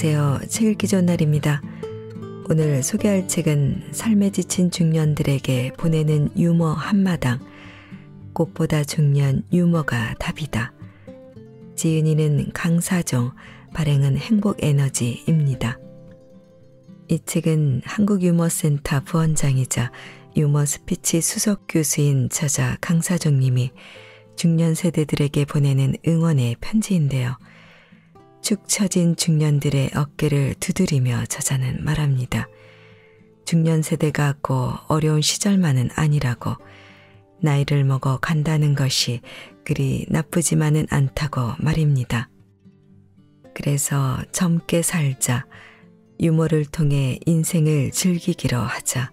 안녕하세요. 책 읽기 전날입니다. 오늘 소개할 책은 삶에 지친 중년들에게 보내는 유머 한마당. 꽃보다 중년 유머가 답이다. 지은이는 강사정, 발행은 행복에너지입니다. 이 책은 한국유머센터 부원장이자 유머 스피치 수석 교수인 저자 강사정님이 중년 세대들에게 보내는 응원의 편지인데요. 축 처진 중년들의 어깨를 두드리며 저자는 말합니다. 중년 세대가 고 어려운 시절만은 아니라고 나이를 먹어 간다는 것이 그리 나쁘지만은 않다고 말입니다. 그래서 젊게 살자, 유머를 통해 인생을 즐기기로 하자.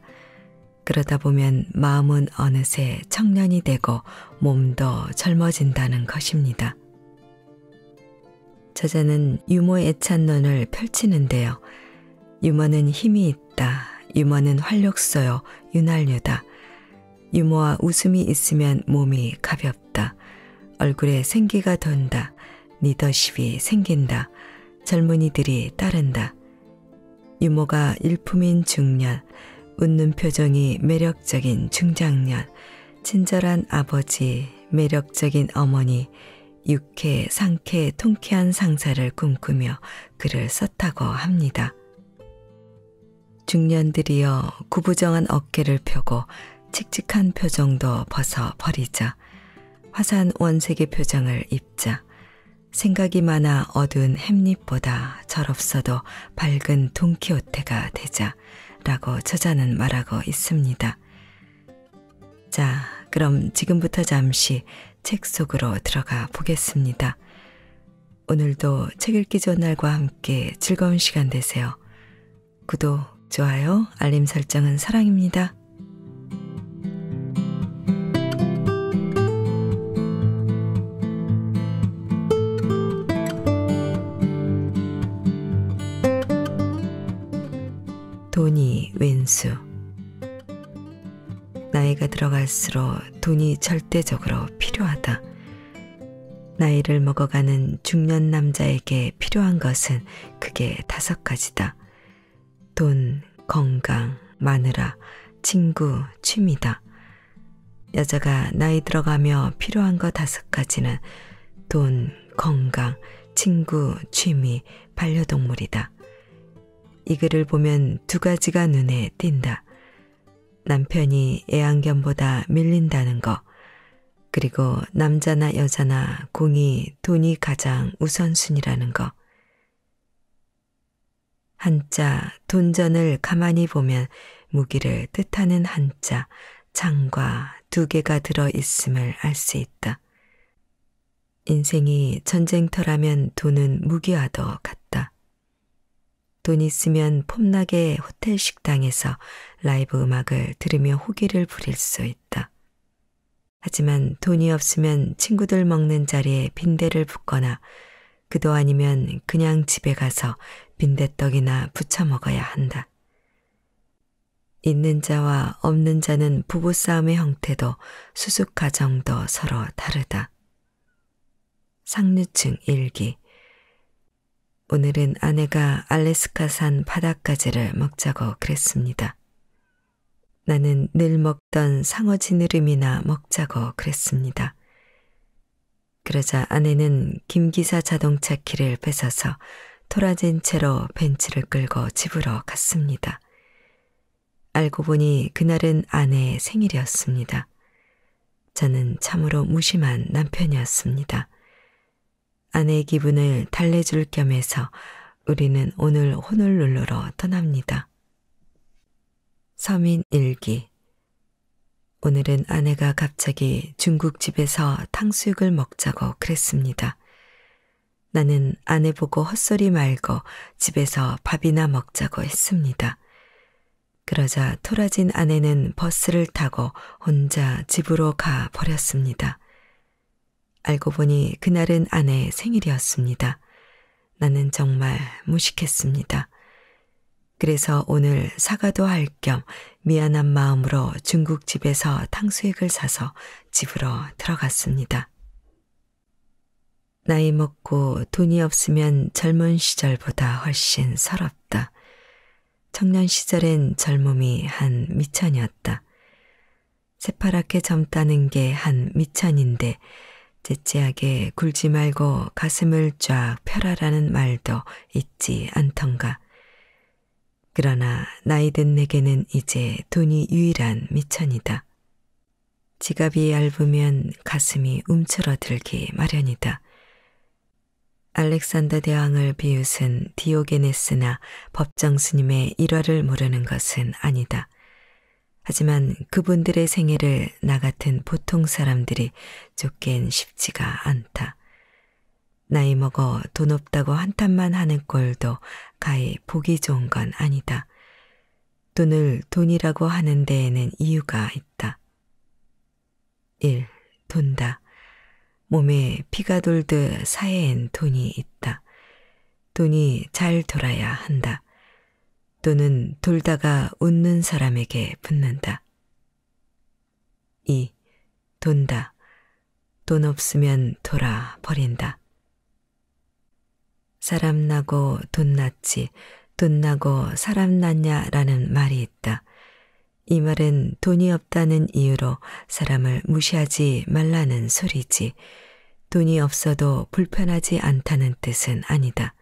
그러다 보면 마음은 어느새 청년이 되고 몸도 젊어진다는 것입니다. 저자는 유머 애찬론을 펼치는데요. 유머는 힘이 있다. 유머는 활력소요. 윤활유다. 유머와 웃음이 있으면 몸이 가볍다. 얼굴에 생기가 돈다. 리더십이 생긴다. 젊은이들이 따른다. 유머가 일품인 중년, 웃는 표정이 매력적인 중장년, 친절한 아버지, 매력적인 어머니, 육해, 상쾌, 통쾌한 상사를 꿈꾸며 글을 썼다고 합니다. 중년들이여 구부정한 어깨를 펴고 칙칙한 표정도 벗어버리자. 화산 원색의 표정을 입자. 생각이 많아 어두운 햄잎보다 절없어도 밝은 동키호테가 되자. 라고 저자는 말하고 있습니다. 자, 그럼 지금부터 잠시 책 속으로 들어가 보겠습니다. 오늘도 책 읽기 전날과 함께 즐거운 시간 되세요. 구독, 좋아요, 알림 설정은 사랑입니다. 돈이 웬수 나이가 들어갈수록 돈이 절대적으로 필요하다. 나이를 먹어가는 중년 남자에게 필요한 것은 그게 다섯 가지다. 돈, 건강, 마누라, 친구, 취미다. 여자가 나이 들어가며 필요한 것 다섯 가지는 돈, 건강, 친구, 취미, 반려동물이다. 이 글을 보면 두 가지가 눈에 띈다. 남편이 애완견보다 밀린다는 거, 그리고 남자나 여자나 공이 돈이 가장 우선순위라는 거. 한자 돈전을 가만히 보면 무기를 뜻하는 한자 장과 두 개가 들어 있음을 알 수 있다. 인생이 전쟁터라면 돈은 무기와도 같다. 돈 있으면 폼나게 호텔 식당에서 라이브 음악을 들으며 호기를 부릴 수 있다. 하지만 돈이 없으면 친구들 먹는 자리에 빈대를 붓거나 그도 아니면 그냥 집에 가서 빈대떡이나 부쳐 먹어야 한다. 있는 자와 없는 자는 부부싸움의 형태도 수습 과정도 서로 다르다. 상류층 일기 오늘은 아내가 알래스카산 바닷가재를 먹자고 그랬습니다. 나는 늘 먹던 상어 지느름이나 먹자고 그랬습니다. 그러자 아내는 김기사 자동차 키를 뺏어서 토라진 채로 벤츠를 끌고 집으로 갔습니다. 알고 보니 그날은 아내의 생일이었습니다. 저는 참으로 무심한 남편이었습니다. 아내의 기분을 달래줄 겸해서 우리는 오늘 호놀룰루로 떠납니다. 서민 일기 오늘은 아내가 갑자기 중국집에서 탕수육을 먹자고 그랬습니다. 나는 아내 보고 헛소리 말고 집에서 밥이나 먹자고 했습니다. 그러자 토라진 아내는 버스를 타고 혼자 집으로 가 버렸습니다. 알고 보니 그날은 아내의 생일이었습니다. 나는 정말 무식했습니다. 그래서 오늘 사과도 할 겸 미안한 마음으로 중국집에서 탕수육을 사서 집으로 들어갔습니다. 나이 먹고 돈이 없으면 젊은 시절보다 훨씬 서럽다. 청년 시절엔 젊음이 한 미천이었다. 새파랗게 젊다는 게 한 미천인데 째째하게 굴지 말고 가슴을 쫙 펴라라는 말도 잊지 않던가. 그러나 나이든 내게는 이제 돈이 유일한 미천이다. 지갑이 얇으면 가슴이 움츠러들기 마련이다. 알렉산더 대왕을 비웃은 디오게네스나 법정 스님의 일화를 모르는 것은 아니다. 하지만 그분들의 생애를 나 같은 보통 사람들이 쫓긴 쉽지가 않다. 나이 먹어 돈 없다고 한탄만 하는 꼴도 가히 보기 좋은 건 아니다. 돈을 돈이라고 하는 데에는 이유가 있다. 1. 돈다. 몸에 피가 돌듯 사회엔 돈이 있다. 돈이 잘 돌아야 한다. 또는 돌다가 웃는 사람에게 붙는다. 2. 돈다. 돈 없으면 돌아 버린다. 사람 나고 돈 났지, 돈 나고 사람 났냐라는 말이 있다. 이 말은 돈이 없다는 이유로 사람을 무시하지 말라는 소리지. 돈이 없어도 불편하지 않다는 뜻은 아니다.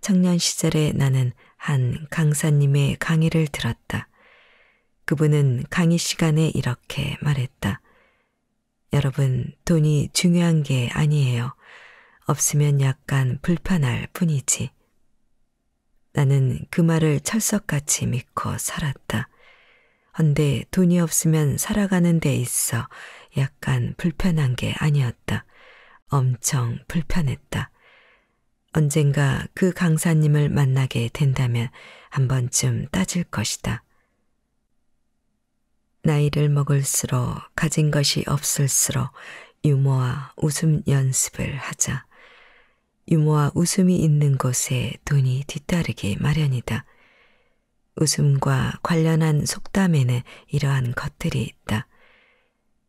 청년 시절에 나는 한 강사님의 강의를 들었다. 그분은 강의 시간에 이렇게 말했다. 여러분, 돈이 중요한 게 아니에요. 없으면 약간 불편할 뿐이지. 나는 그 말을 철석같이 믿고 살았다. 헌데 돈이 없으면 살아가는 데 있어 약간 불편한 게 아니었다. 엄청 불편했다. 언젠가 그 강사님을 만나게 된다면 한 번쯤 따질 것이다. 나이를 먹을수록 가진 것이 없을수록 유머와 웃음 연습을 하자. 유머와 웃음이 있는 곳에 돈이 뒤따르기 마련이다. 웃음과 관련한 속담에는 이러한 것들이 있다.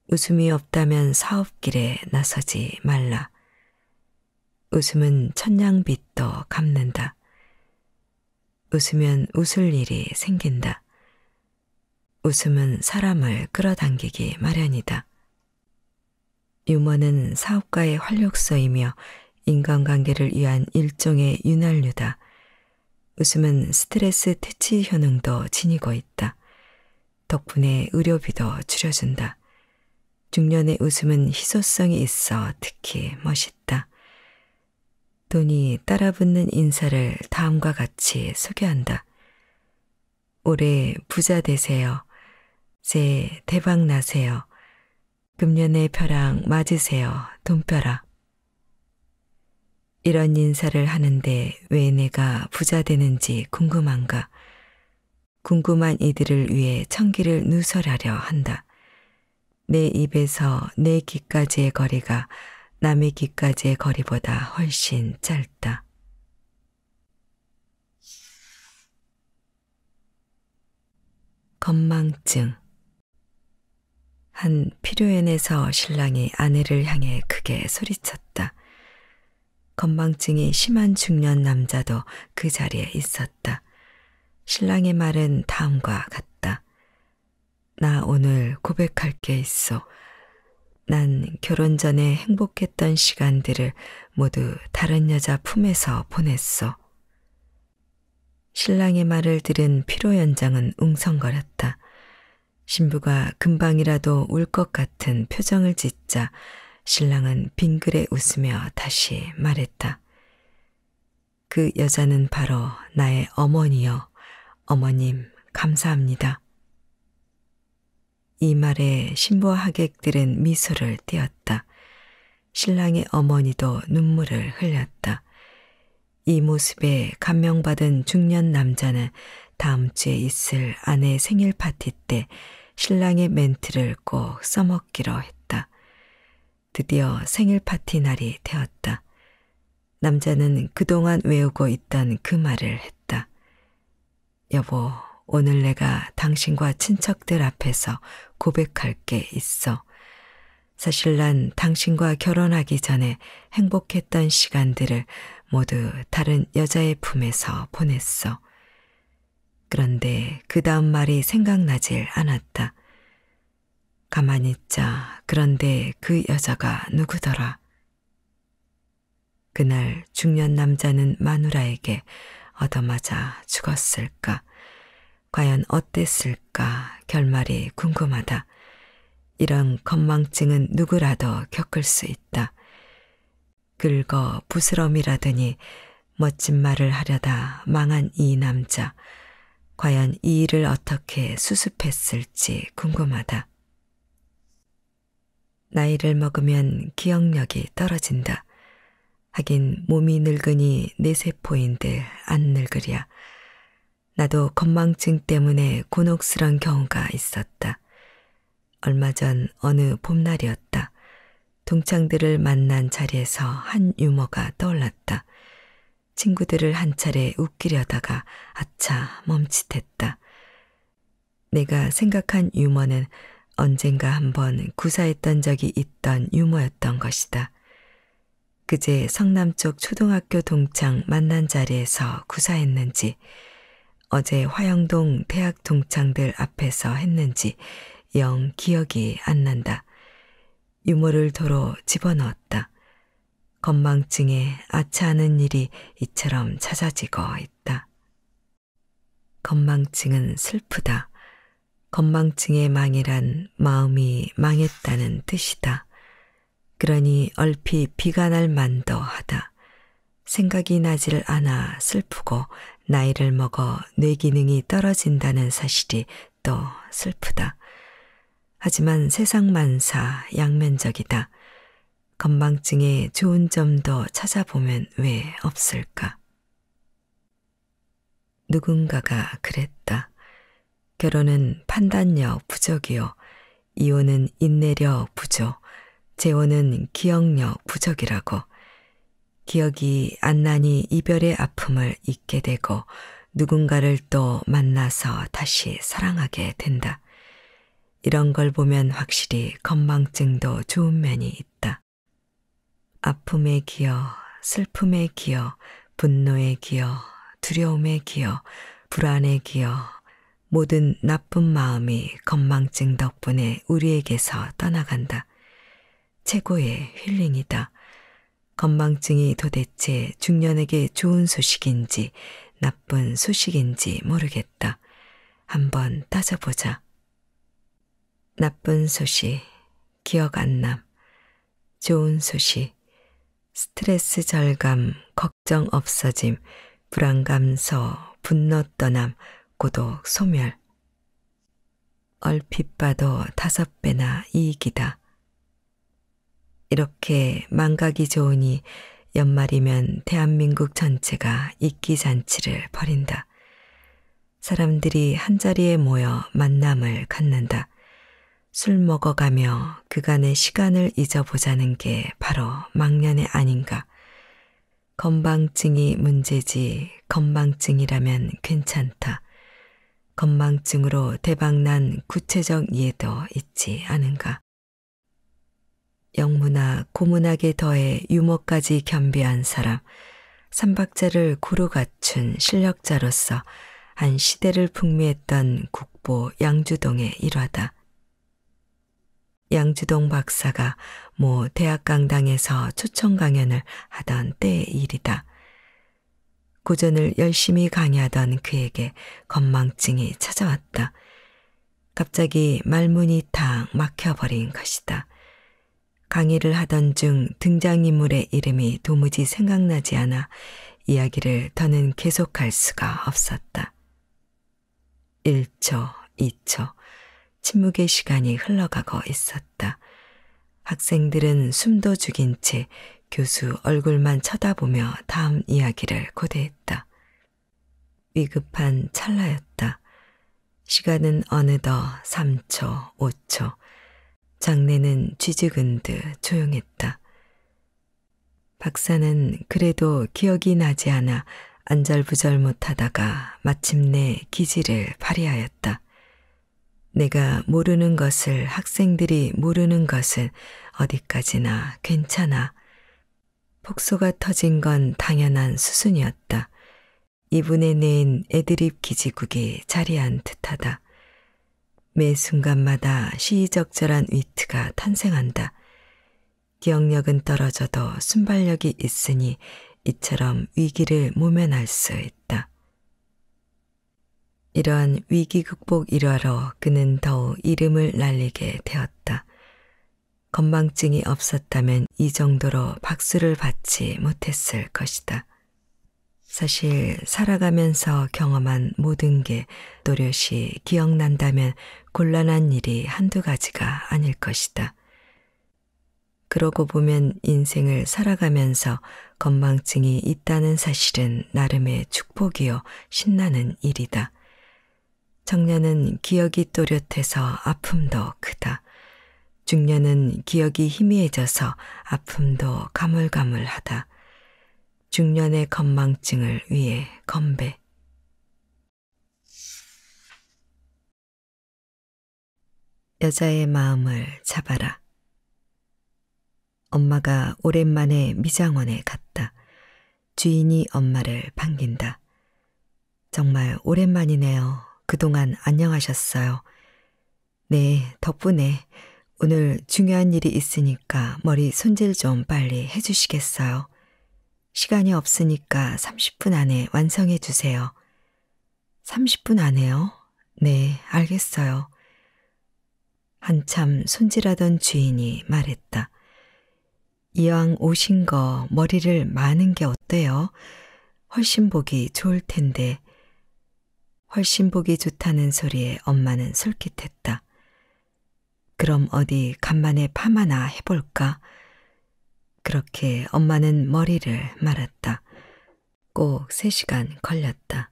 웃음이 없다면 사업길에 나서지 말라. 웃음은 천냥빛도 갚는다. 웃으면 웃을 일이 생긴다. 웃음은 사람을 끌어당기기 마련이다. 유머는 사업가의 활력소이며 인간관계를 위한 일종의 윤활유다. 웃음은 스트레스 퇴치 효능도 지니고 있다. 덕분에 의료비도 줄여준다. 중년의 웃음은 희소성이 있어 특히 멋있다. 돈이 따라붙는 인사를 다음과 같이 소개한다. 올해 부자 되세요. 제 대박 나세요. 금년의 벼랑 맞으세요. 돈벼락. 이런 인사를 하는데 왜 내가 부자 되는지 궁금한가. 궁금한 이들을 위해 청기를 누설하려 한다. 내 입에서 내 귀까지의 거리가 남의 귀까지의 거리보다 훨씬 짧다. 건망증 한 피로연에서 신랑이 아내를 향해 크게 소리쳤다. 건망증이 심한 중년 남자도 그 자리에 있었다. 신랑의 말은 다음과 같다. 나 오늘 고백할 게 있어. 난 결혼 전에 행복했던 시간들을 모두 다른 여자 품에서 보냈어. 신랑의 말을 들은 피로연장은 웅성거렸다. 신부가 금방이라도 울 것 같은 표정을 짓자 신랑은 빙그레 웃으며 다시 말했다. 그 여자는 바로 나의 어머니여. 어머님, 감사합니다. 이 말에 신부와 하객들은 미소를 띄었다. 신랑의 어머니도 눈물을 흘렸다. 이 모습에 감명받은 중년 남자는 다음 주에 있을 아내 생일 파티 때 신랑의 멘트를 꼭 써먹기로 했다. 드디어 생일 파티 날이 되었다. 남자는 그동안 외우고 있던 그 말을 했다. 여보, 오늘 내가 당신과 친척들 앞에서 고백할 게 있어. 사실 난 당신과 결혼하기 전에 행복했던 시간들을 모두 다른 여자의 품에서 보냈어. 그런데 그 다음 말이 생각나질 않았다. 가만히 있자. 그런데 그 여자가 누구더라? 그날 중년 남자는 마누라에게 얻어맞아 죽었을까? 과연 어땠을까 결말이 궁금하다. 이런 건망증은 누구라도 겪을 수 있다. 긁어 부스럼이라더니 멋진 말을 하려다 망한 이 남자. 과연 이 일을 어떻게 수습했을지 궁금하다. 나이를 먹으면 기억력이 떨어진다. 하긴 몸이 늙으니 내 세포인데 안 늙으랴. 나도 건망증 때문에 곤혹스런 경우가 있었다. 얼마 전 어느 봄날이었다. 동창들을 만난 자리에서 한 유머가 떠올랐다. 친구들을 한 차례 웃기려다가 아차 멈칫했다. 내가 생각한 유머는 언젠가 한번 구사했던 적이 있던 유머였던 것이다. 그제 성남 쪽 초등학교 동창 만난 자리에서 구사했는지 어제 화영동 대학 동창들 앞에서 했는지 영 기억이 안 난다. 유모를 도로 집어넣었다. 건망증에 아차하는 일이 이처럼 잦아지고 있다. 건망증은 슬프다. 건망증의 망이란 마음이 망했다는 뜻이다. 그러니 얼핏 비가 날 만도 하다. 생각이 나질 않아 슬프고 나이를 먹어 뇌 기능이 떨어진다는 사실이 또 슬프다. 하지만 세상만사 양면적이다. 건망증의 좋은 점도 찾아보면 왜 없을까? 누군가가 그랬다. 결혼은 판단력 부족이요. 이혼은 인내력 부족, 재혼은 기억력 부족이라고. 기억이 안 나니 이별의 아픔을 잊게 되고 누군가를 또 만나서 다시 사랑하게 된다. 이런 걸 보면 확실히 건망증도 좋은 면이 있다. 아픔에 기어, 슬픔에 기어, 분노에 기어, 두려움에 기어, 불안에 기어, 모든 나쁜 마음이 건망증 덕분에 우리에게서 떠나간다. 최고의 힐링이다. 건망증이 도대체 중년에게 좋은 소식인지 나쁜 소식인지 모르겠다. 한번 따져보자. 나쁜 소식, 기억 안남. 좋은 소식, 스트레스 절감, 걱정 없어짐, 불안감서, 분노 떠남, 고독 소멸. 얼핏 봐도 다섯 배나 이익이다. 이렇게 망각이 좋으니 연말이면 대한민국 전체가 잊기 잔치를 벌인다. 사람들이 한자리에 모여 만남을 갖는다. 술 먹어가며 그간의 시간을 잊어보자는 게 바로 망년의 아닌가. 건방증이 문제지 건방증이라면 괜찮다. 건망증으로 대박난 구체적 이해도 있지 않은가. 영문학, 고문학에 더해 유머까지 겸비한 사람, 삼박자를 고루 갖춘 실력자로서 한 시대를 풍미했던 국보 양주동의 일화다. 양주동 박사가 모 대학 강당에서 초청 강연을 하던 때의 일이다. 고전을 열심히 강의하던 그에게 건망증이 찾아왔다. 갑자기 말문이 탁 막혀버린 것이다. 강의를 하던 중 등장인물의 이름이 도무지 생각나지 않아 이야기를 더는 계속할 수가 없었다. 1초, 2초, 침묵의 시간이 흘러가고 있었다. 학생들은 숨도 죽인 채 교수 얼굴만 쳐다보며 다음 이야기를 고대했다. 위급한 찰나였다. 시간은 어느덧 3초, 5초, 장례는 쥐죽은 듯 조용했다. 박사는 그래도 기억이 나지 않아 안절부절 못하다가 마침내 기지를 발휘하였다. 내가 모르는 것을 학생들이 모르는 것은 어디까지나 괜찮아. 폭소가 터진 건 당연한 수순이었다. 이분의 내인 애드립 기지국이 자리한 듯하다. 매 순간마다 시의적절한 위트가 탄생한다. 기억력은 떨어져도 순발력이 있으니 이처럼 위기를 모면할 수 있다. 이런 위기 극복 일화로 그는 더욱 이름을 날리게 되었다. 건망증이 없었다면 이 정도로 박수를 받지 못했을 것이다. 사실 살아가면서 경험한 모든 게 또렷이 기억난다면 곤란한 일이 한두 가지가 아닐 것이다. 그러고 보면 인생을 살아가면서 건망증이 있다는 사실은 나름의 축복이요 신나는 일이다. 청년은 기억이 또렷해서 아픔도 크다. 중년은 기억이 희미해져서 아픔도 가물가물하다. 중년의 건망증을 위해 건배. 여자의 마음을 잡아라. 엄마가 오랜만에 미장원에 갔다. 주인이 엄마를 반긴다. 정말 오랜만이네요. 그동안 안녕하셨어요. 네, 덕분에 오늘 중요한 일이 있으니까 머리 손질 좀 빨리 해주시겠어요. 시간이 없으니까 30분 안에 완성해 주세요. 30분 안에요? 네, 알겠어요. 한참 손질하던 주인이 말했다. 이왕 오신 거 머리를 마는 게 어때요? 훨씬 보기 좋을 텐데. 훨씬 보기 좋다는 소리에 엄마는 솔깃했다. 그럼 어디 간만에 파마나 해볼까? 그렇게 엄마는 머리를 말았다. 꼭 3시간 걸렸다.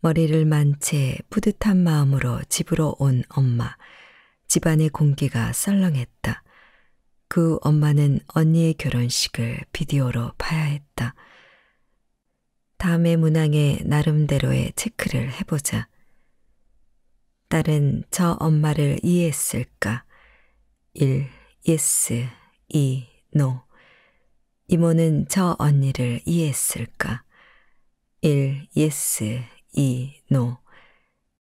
머리를 만 채 뿌듯한 마음으로 집으로 온 엄마. 집안의 공기가 썰렁했다. 그 엄마는 언니의 결혼식을 비디오로 봐야 했다. 다음에 문항에 나름대로의 체크를 해보자. 딸은 저 엄마를 이해했을까? 1. 예스 2. 노 no. 이모는 저 언니를 이해했을까? 1. 예스 2. 노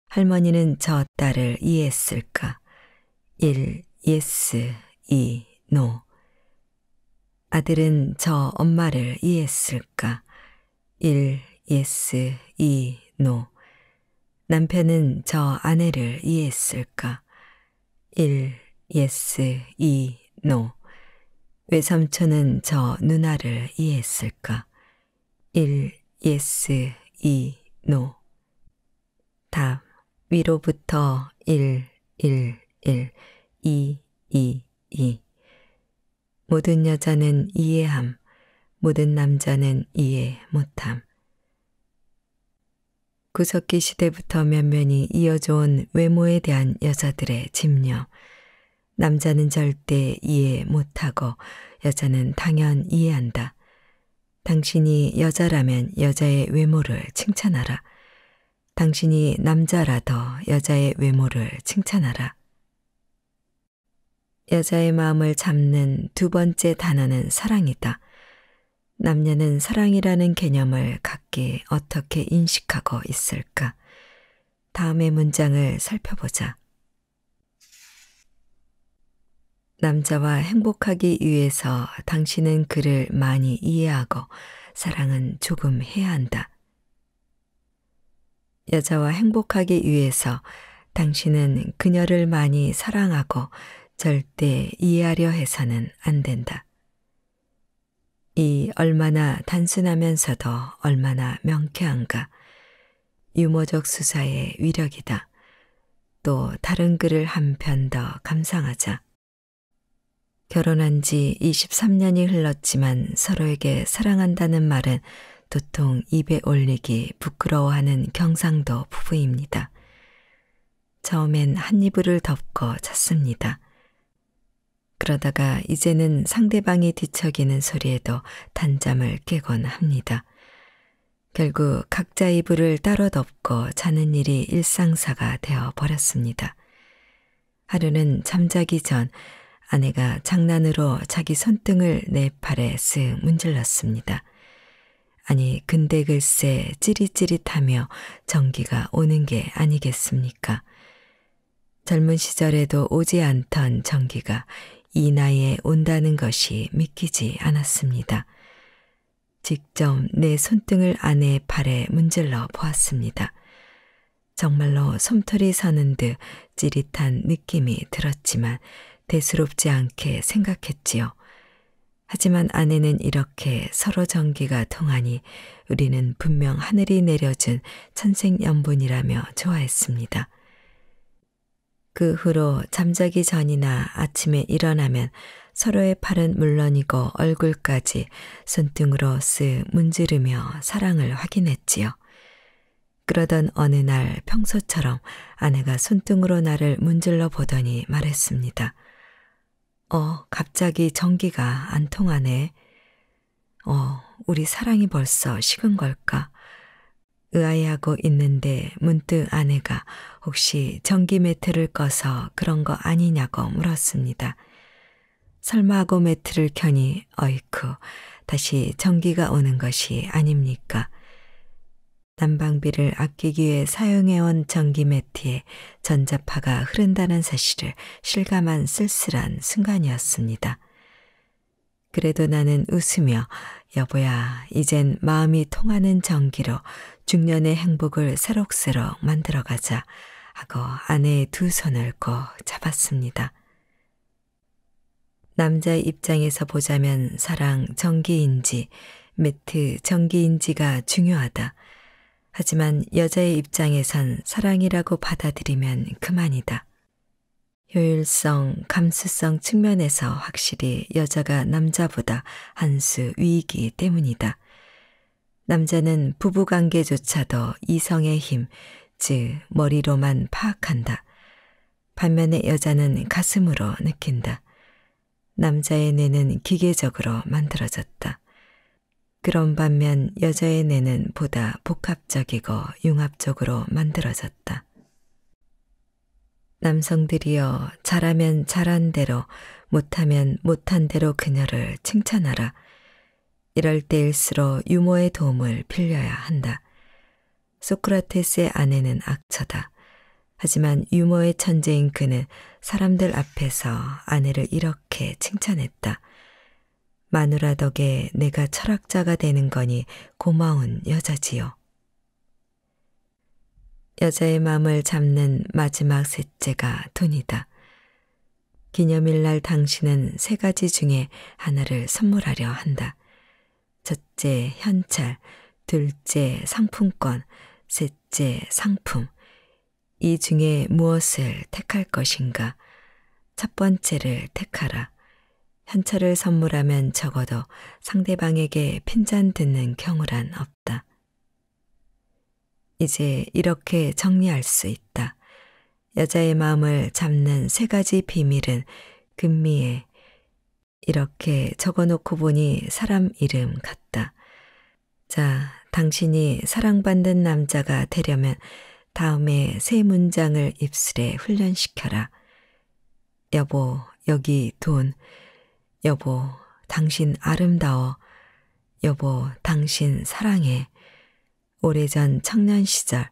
할머니는 저 딸을 이해했을까? 1. 예스 2. 노 아들은 저 엄마를 이해했을까? 1. 예스 2. 노 남편은 저 아내를 이해했을까? 1. 예스 2. 노 외삼촌은 저 누나를 이해했을까? 1. 예스 2. 노 답. 위로부터 1. 1. 1. 2. 2. 2. 모든 여자는 이해함, 모든 남자는 이해 못함. 구석기 시대부터 면면이 이어져 온 외모에 대한 여자들의 집념, 남자는 절대 이해 못하고 여자는 당연 이해한다. 당신이 여자라면 여자의 외모를 칭찬하라. 당신이 남자라도 여자의 외모를 칭찬하라. 여자의 마음을 잡는 두 번째 단어는 사랑이다. 남녀는 사랑이라는 개념을 각기 어떻게 인식하고 있을까? 다음의 문장을 살펴보자. 남자와 행복하기 위해서 당신은 그를 많이 이해하고 사랑은 조금 해야 한다. 여자와 행복하기 위해서 당신은 그녀를 많이 사랑하고 절대 이해하려 해서는 안 된다. 이 얼마나 단순하면서도 얼마나 명쾌한가. 유머적 수사의 위력이다. 또 다른 글을 한 편 더 감상하자. 결혼한 지 23년이 흘렀지만 서로에게 사랑한다는 말은 도통 입에 올리기 부끄러워하는 경상도 부부입니다. 처음엔 한 이불을 덮고 잤습니다. 그러다가 이제는 상대방이 뒤척이는 소리에도 단잠을 깨곤 합니다. 결국 각자 이불을 따로 덮고 자는 일이 일상사가 되어 버렸습니다. 하루는 잠자기 전 아내가 장난으로 자기 손등을 내 팔에 쓱 문질렀습니다. 아니, 근데 글쎄 찌릿찌릿하며 전기가 오는 게 아니겠습니까? 젊은 시절에도 오지 않던 전기가 이 나이에 온다는 것이 믿기지 않았습니다. 직접 내 손등을 아내의 팔에 문질러 보았습니다. 정말로 솜털이 서는 듯 찌릿한 느낌이 들었지만 대수롭지 않게 생각했지요. 하지만 아내는 이렇게 서로 전기가 통하니 우리는 분명 하늘이 내려준 천생연분이라며 좋아했습니다. 그 후로 잠자기 전이나 아침에 일어나면 서로의 팔은 물론이고 얼굴까지 손등으로 쓰 문지르며 사랑을 확인했지요. 그러던 어느 날 평소처럼 아내가 손등으로 나를 문질러 보더니 말했습니다. 어, 갑자기 전기가 안 통하네. 어, 우리 사랑이 벌써 식은 걸까? 의아해하고 있는데 문득 아내가 혹시 전기 매트를 꺼서 그런 거 아니냐고 물었습니다. 설마 하고 그 매트를 켜니 어이쿠 다시 전기가 오는 것이 아닙니까? 난방비를 아끼기 위해 사용해온 전기매트에 전자파가 흐른다는 사실을 실감한 쓸쓸한 순간이었습니다. 그래도 나는 웃으며 여보야 이젠 마음이 통하는 전기로 중년의 행복을 새록새록 만들어가자 하고 아내의 두 손을 꼭 잡았습니다. 남자 입장에서 보자면 사랑 전기인지, 매트 전기인지가 중요하다. 하지만 여자의 입장에선 사랑이라고 받아들이면 그만이다. 효율성, 감수성 측면에서 확실히 여자가 남자보다 한 수 위이기 때문이다. 남자는 부부관계조차도 이성의 힘, 즉 머리로만 파악한다. 반면에 여자는 가슴으로 느낀다. 남자의 뇌는 기계적으로 만들어졌다. 그런 반면 여자의 뇌는 보다 복합적이고 융합적으로 만들어졌다. 남성들이여 잘하면 잘한 대로 못하면 못한 대로 그녀를 칭찬하라. 이럴 때일수록 유머의 도움을 빌려야 한다. 소크라테스의 아내는 악처다. 하지만 유머의 천재인 그는 사람들 앞에서 아내를 이렇게 칭찬했다. 마누라 덕에 내가 철학자가 되는 거니 고마운 여자지요. 여자의 마음을 잡는 마지막 셋째가 돈이다. 기념일 날 당신은 세 가지 중에 하나를 선물하려 한다. 첫째 현찰, 둘째 상품권, 셋째 상품. 이 중에 무엇을 택할 것인가? 첫 번째를 택하라. 현찰을 선물하면 적어도 상대방에게 핀잔 듣는 경우란 없다. 이제 이렇게 정리할 수 있다. 여자의 마음을 잡는 세 가지 비밀은 금미에 이렇게 적어놓고 보니 사람 이름 같다. 자, 당신이 사랑받는 남자가 되려면 다음에 세 문장을 입술에 훈련시켜라. 여보, 여기 돈, 여보, 당신 아름다워. 여보, 당신 사랑해. 오래전 청년 시절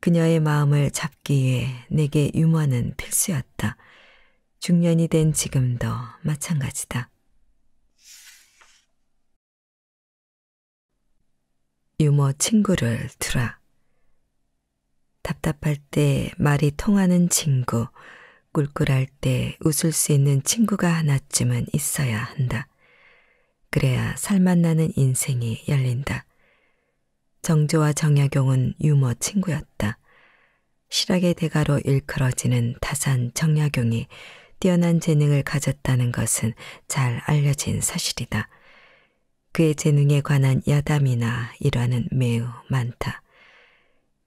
그녀의 마음을 잡기 위해 내게 유머는 필수였다. 중년이 된 지금도 마찬가지다. 유머 친구를 두라. 답답할 때 말이 통하는 친구, 꿀꿀할 때 웃을 수 있는 친구가 하나쯤은 있어야 한다. 그래야 살맛 나는 인생이 열린다. 정조와 정약용은 유머 친구였다. 실학의 대가로 일컬어지는 다산 정약용이 뛰어난 재능을 가졌다는 것은 잘 알려진 사실이다. 그의 재능에 관한 야담이나 일화는 매우 많다.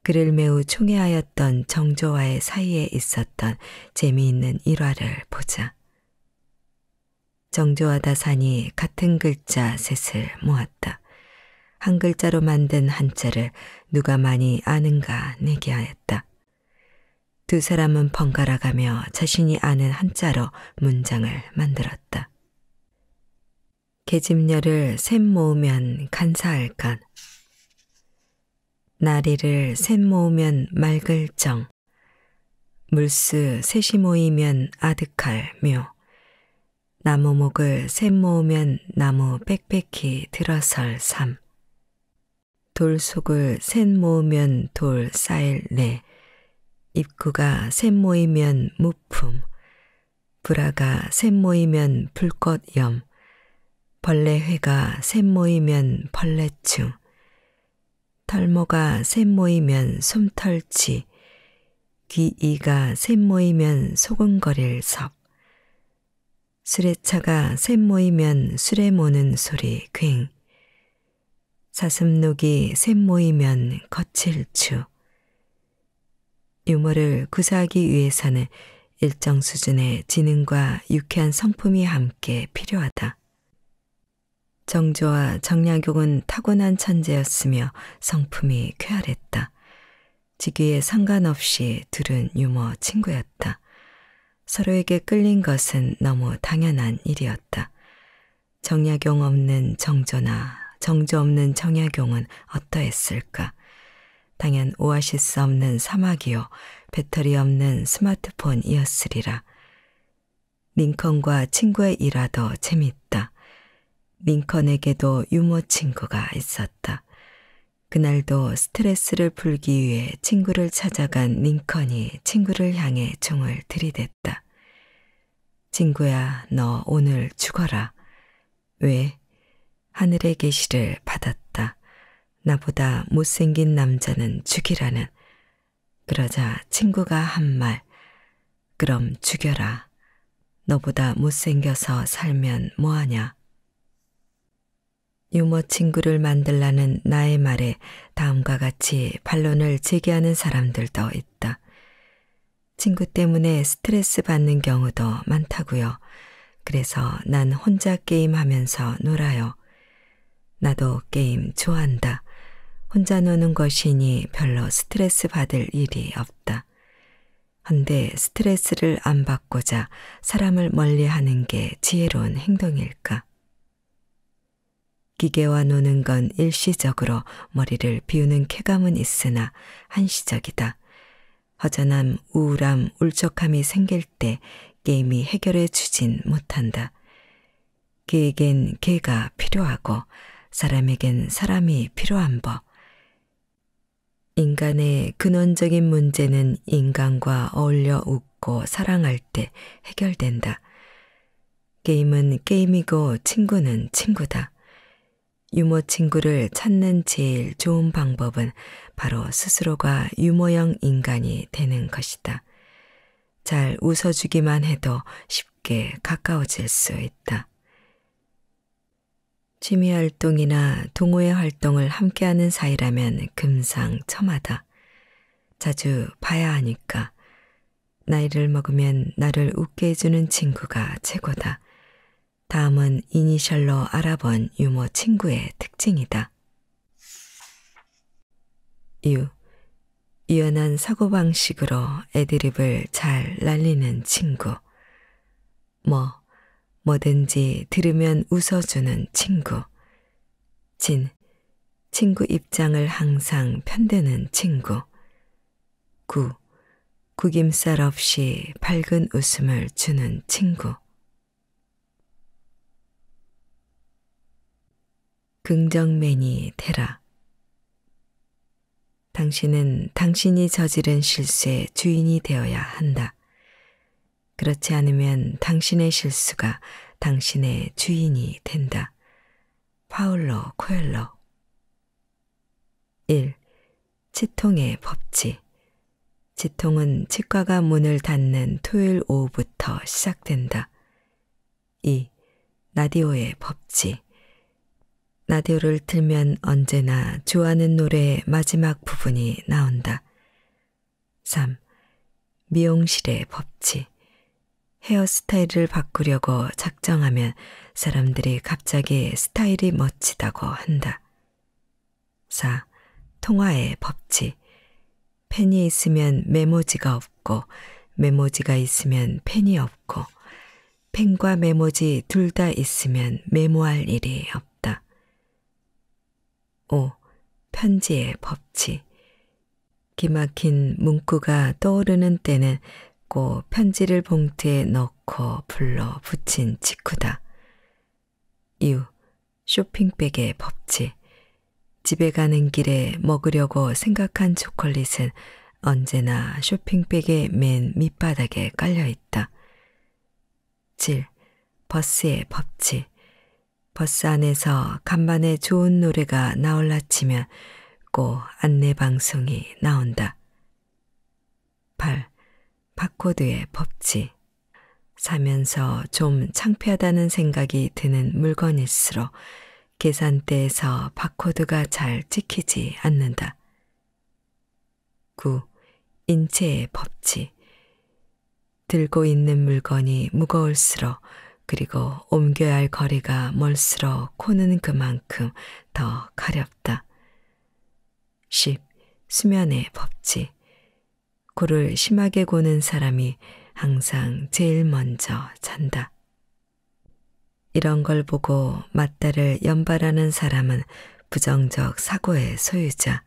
그를 매우 총애하였던 정조와의 사이에 있었던 재미있는 일화를 보자. 정조와 다산이 같은 글자 셋을 모았다. 한 글자로 만든 한자를 누가 많이 아는가 내기하였다. 두 사람은 번갈아가며 자신이 아는 한자로 문장을 만들었다. 계집녀를 샘 모으면 간사할깐 나리를 셋 모으면 맑을 정 물스 셋이 모이면 아득할묘, 나무목을 셋 모으면 나무 빽빽히 들어설 삼, 돌속을 셋 모으면 돌 쌓일 네, 입구가 셋 모이면 무품, 브라가 셋 모이면 불꽃염, 벌레회가 셋 모이면 벌레충, 털모가 샘모이면 솜털치, 귀이가 샘모이면 소금거릴 섭, 수레차가 샘모이면 수레 모는 소리 괭, 사슴녹이 샘모이면 거칠추, 유머를 구사하기 위해서는 일정 수준의 지능과 유쾌한 성품이 함께 필요하다. 정조와 정약용은 타고난 천재였으며 성품이 쾌활했다. 직위에 상관없이 둘은 유머 친구였다. 서로에게 끌린 것은 너무 당연한 일이었다. 정약용 없는 정조나 정조 없는 정약용은 어떠했을까? 당연 오아시스 없는 사막이요, 배터리 없는 스마트폰이었으리라. 링컨과 친구의 일화도 재밌다. 링컨에게도 유머 친구가 있었다. 그날도 스트레스를 풀기 위해 친구를 찾아간 링컨이 친구를 향해 종을 들이댔다. 친구야, 너 오늘 죽어라. 왜? 하늘의 계시를 받았다. 나보다 못생긴 남자는 죽이라는. 그러자 친구가 한 말. 그럼 죽여라. 너보다 못생겨서 살면 뭐하냐. 유머 친구를 만들라는 나의 말에 다음과 같이 반론을 제기하는 사람들도 있다. 친구 때문에 스트레스 받는 경우도 많다고요. 그래서 난 혼자 게임하면서 놀아요. 나도 게임 좋아한다. 혼자 노는 것이니 별로 스트레스 받을 일이 없다. 한데 스트레스를 안 받고자 사람을 멀리 하는 게 지혜로운 행동일까? 기계와 노는 건 일시적으로 머리를 비우는 쾌감은 있으나 한시적이다. 허전함, 우울함, 울적함이 생길 때 게임이 해결해 주진 못한다. 개에겐 개가 필요하고 사람에겐 사람이 필요한 법. 인간의 근원적인 문제는 인간과 어울려 웃고 사랑할 때 해결된다. 게임은 게임이고 친구는 친구다. 유머 친구를 찾는 제일 좋은 방법은 바로 스스로가 유머형 인간이 되는 것이다. 잘 웃어주기만 해도 쉽게 가까워질 수 있다. 취미 활동이나 동호회 활동을 함께하는 사이라면 금상첨화다. 자주 봐야 하니까. 나이를 먹으면 나를 웃게 해주는 친구가 최고다. 다음은 이니셜로 알아본 유머 친구의 특징이다. 유. 유연한 사고방식으로 애드립을 잘 날리는 친구. 뭐, 뭐든지 들으면 웃어주는 친구. 진. 친구 입장을 항상 편드는 친구. 구. 구김살 없이 밝은 웃음을 주는 친구. 긍정맨이 되라. 당신은 당신이 저지른 실수의 주인이 되어야 한다. 그렇지 않으면 당신의 실수가 당신의 주인이 된다. 파울러 코엘러 1. 치통의 법칙 치통은 치과가 문을 닫는 토요일 오후부터 시작된다. 2. 라디오의 법칙 라디오를 틀면 언제나 좋아하는 노래의 마지막 부분이 나온다. 3. 미용실의 법칙. 헤어스타일을 바꾸려고 작정하면 사람들이 갑자기 스타일이 멋지다고 한다. 4. 통화의 법칙. 펜이 있으면 메모지가 없고, 메모지가 있으면 펜이 없고, 펜과 메모지 둘 다 있으면 메모할 일이 없다. 5. 어, 편지의 법칙. 기막힌 문구가 떠오르는 때는 꼭 편지를 봉투에 넣고 불러 붙인 직후다. 6. 쇼핑백의 법칙. 집에 가는 길에 먹으려고 생각한 초콜릿은 언제나 쇼핑백의 맨 밑바닥에 깔려 있다. 7. 버스의 법칙. 버스 안에서 간만에 좋은 노래가 나올라 치면 꼭 안내 방송이 나온다. 8. 바코드의 법칙. 사면서 좀 창피하다는 생각이 드는 물건일수록 계산대에서 바코드가 잘 찍히지 않는다. 9. 인체의 법칙. 들고 있는 물건이 무거울수록 그리고 옮겨야 할 거리가 멀수록 코는 그만큼 더 가렵다. 10. 수면의 법칙. 코를 심하게 고는 사람이 항상 제일 먼저 잔다. 이런 걸 보고 맞다를 연발하는 사람은 부정적 사고의 소유자.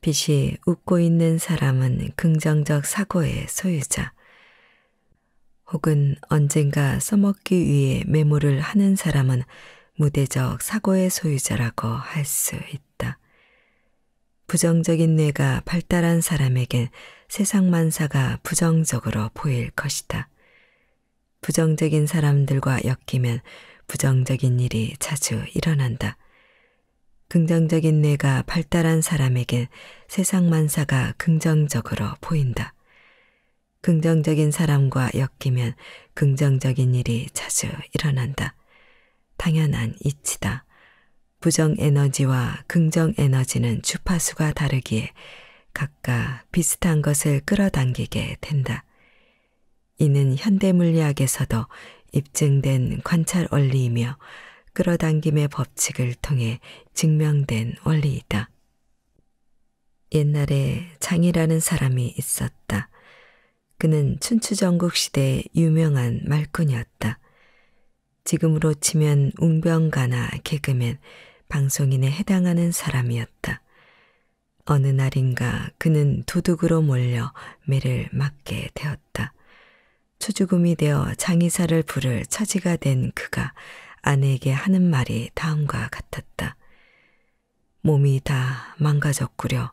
빛이 웃고 있는 사람은 긍정적 사고의 소유자. 혹은 언젠가 써먹기 위해 메모를 하는 사람은 무대적 사고의 소유자라고 할 수 있다. 부정적인 뇌가 발달한 사람에겐 세상 만사가 부정적으로 보일 것이다. 부정적인 사람들과 엮이면 부정적인 일이 자주 일어난다. 긍정적인 뇌가 발달한 사람에겐 세상 만사가 긍정적으로 보인다. 긍정적인 사람과 엮이면 긍정적인 일이 자주 일어난다. 당연한 이치다. 부정 에너지와 긍정 에너지는 주파수가 다르기에 각각 비슷한 것을 끌어당기게 된다. 이는 현대 물리학에서도 입증된 관찰 원리이며 끌어당김의 법칙을 통해 증명된 원리이다. 옛날에 장이라는 사람이 있었다. 그는 춘추전국 시대의 유명한 말꾼이었다. 지금으로 치면 웅병가나 개그맨, 방송인에 해당하는 사람이었다. 어느 날인가 그는 도둑으로 몰려 매를 맞게 되었다. 추주금이 되어 장의사를 부를 처지가 된 그가 아내에게 하는 말이 다음과 같았다. 몸이 다 망가졌구려.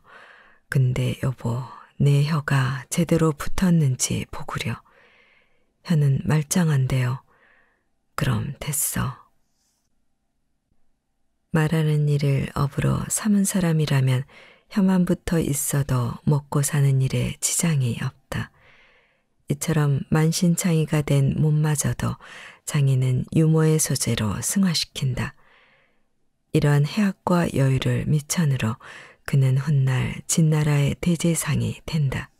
근데 여보, 내 혀가 제대로 붙었는지 보구려. 혀는 말짱한데요. 그럼 됐어. 말하는 일을 업으로 삼은 사람이라면 혀만 붙어 있어도 먹고 사는 일에 지장이 없다. 이처럼 만신창이가 된 몸마저도 장인은 유머의 소재로 승화시킨다. 이러 해악과 여유를 미천으로 그는 훗날 진나라의 대제상이 된다.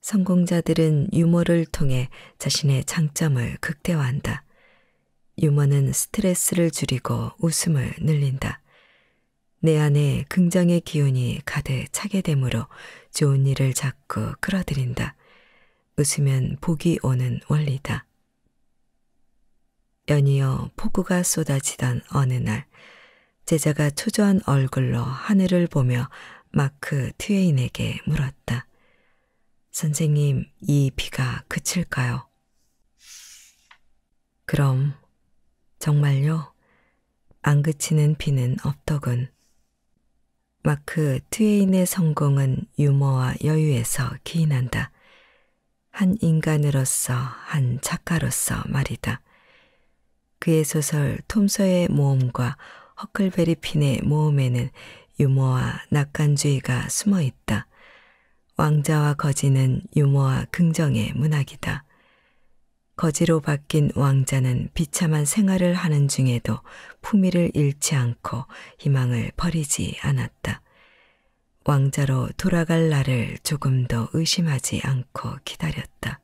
성공자들은 유머를 통해 자신의 장점을 극대화한다. 유머는 스트레스를 줄이고 웃음을 늘린다. 내 안에 긍정의 기운이 가득 차게 되므로 좋은 일을 자꾸 끌어들인다. 웃으면 복이 오는 원리다. 연이어 폭우가 쏟아지던 어느 날 제자가 초조한 얼굴로 하늘을 보며 마크 트웨인에게 물었다. 선생님, 이 비가 그칠까요? 그럼, 정말요? 안 그치는 비는 없더군. 마크 트웨인의 성공은 유머와 여유에서 기인한다. 한 인간으로서, 한 작가로서 말이다. 그의 소설 톰서의 모험과 허클베리핀의 모험에는 유머와 낙관주의가 숨어 있다. 왕자와 거지는 유머와 긍정의 문학이다. 거지로 바뀐 왕자는 비참한 생활을 하는 중에도 품위를 잃지 않고 희망을 버리지 않았다. 왕자로 돌아갈 날을 조금 더 의심하지 않고 기다렸다.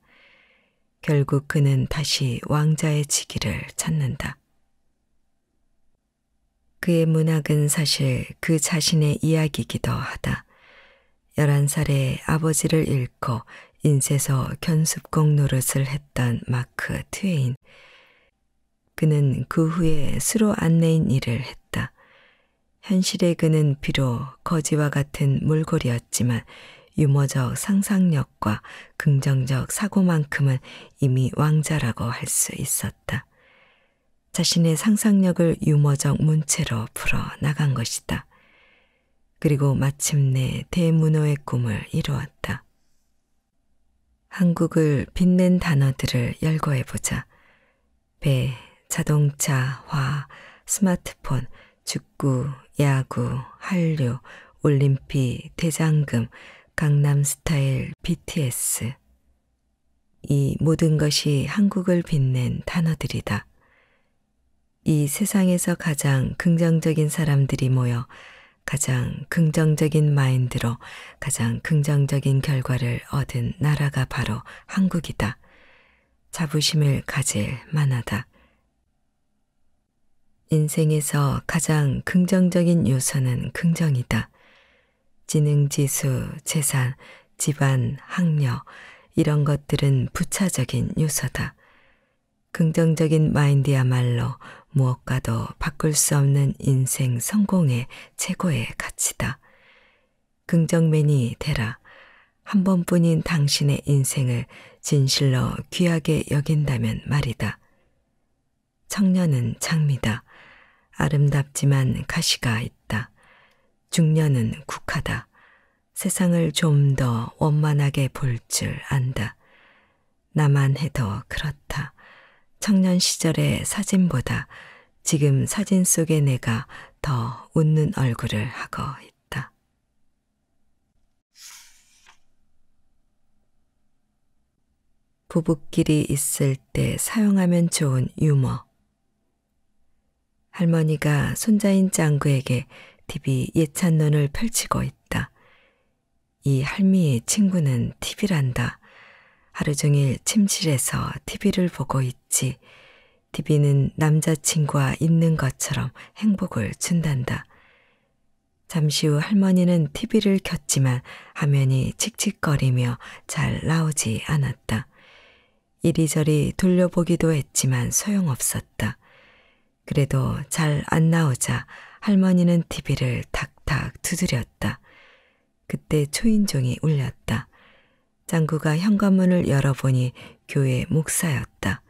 결국 그는 다시 왕자의 직위를 찾는다. 그의 문학은 사실 그 자신의 이야기이기도 하다. 11살에 아버지를 잃고 인쇄서 견습공 노릇을 했던 마크 트웨인. 그는 그 후에 수로 안내인 일을 했다. 현실의 그는 비록 거지와 같은 몰골이었지만 유머적 상상력과 긍정적 사고만큼은 이미 왕자라고 할 수 있었다. 자신의 상상력을 유머적 문체로 풀어 나간 것이다. 그리고 마침내 대문호의 꿈을 이루었다. 한국을 빛낸 단어들을 열거해보자. 배, 자동차, 화, 스마트폰, 축구, 야구, 한류, 올림픽, 대장금, 강남스타일, BTS. 이 모든 것이 한국을 빛낸 단어들이다. 이 세상에서 가장 긍정적인 사람들이 모여 가장 긍정적인 마인드로 가장 긍정적인 결과를 얻은 나라가 바로 한국이다. 자부심을 가질 만하다. 인생에서 가장 긍정적인 요소는 긍정이다. 지능지수, 재산, 집안, 학력, 이런 것들은 부차적인 요소다. 긍정적인 마인드야말로 무엇과도 바꿀 수 없는 인생 성공의 최고의 가치다. 긍정맨이 되라. 한 번뿐인 당신의 인생을 진실로 귀하게 여긴다면 말이다. 청년은 장미다. 아름답지만 가시가 있다. 중년은 국하다. 세상을 좀 더 원만하게 볼 줄 안다. 나만 해도 그렇다. 청년 시절의 사진보다 지금 사진 속의 내가 더 웃는 얼굴을 하고 있다. 부부끼리 있을 때 사용하면 좋은 유머. 할머니가 손자인 짱구에게 TV 예찬론을 펼치고 있다. 이 할미의 친구는 TV란다. 하루 종일 침실에서 TV를 보고 있지. TV는 남자친구와 있는 것처럼 행복을 준단다. 잠시 후 할머니는 TV를 켰지만 화면이 칙칙거리며 잘 나오지 않았다. 이리저리 돌려보기도 했지만 소용없었다. 그래도 잘 안 나오자 할머니는 TV를 탁탁 두드렸다. 그때 초인종이 울렸다. 장구가 현관문을 열어보니 교회 목사였다.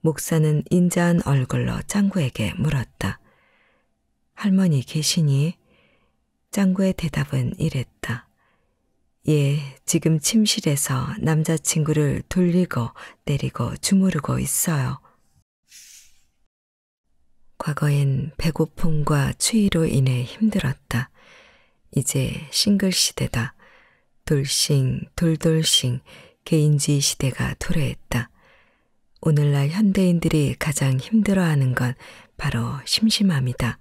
목사는 인자한 얼굴로 짱구에게 물었다. 할머니 계시니? 짱구의 대답은 이랬다. 예, 지금 침실에서 남자친구를 돌리고 때리고 주무르고 있어요. 과거엔 배고픔과 추위로 인해 힘들었다. 이제 싱글 시대다. 돌싱, 돌돌싱, 개인주의 시대가 도래했다. 오늘날 현대인들이 가장 힘들어하는 건 바로 심심함이다.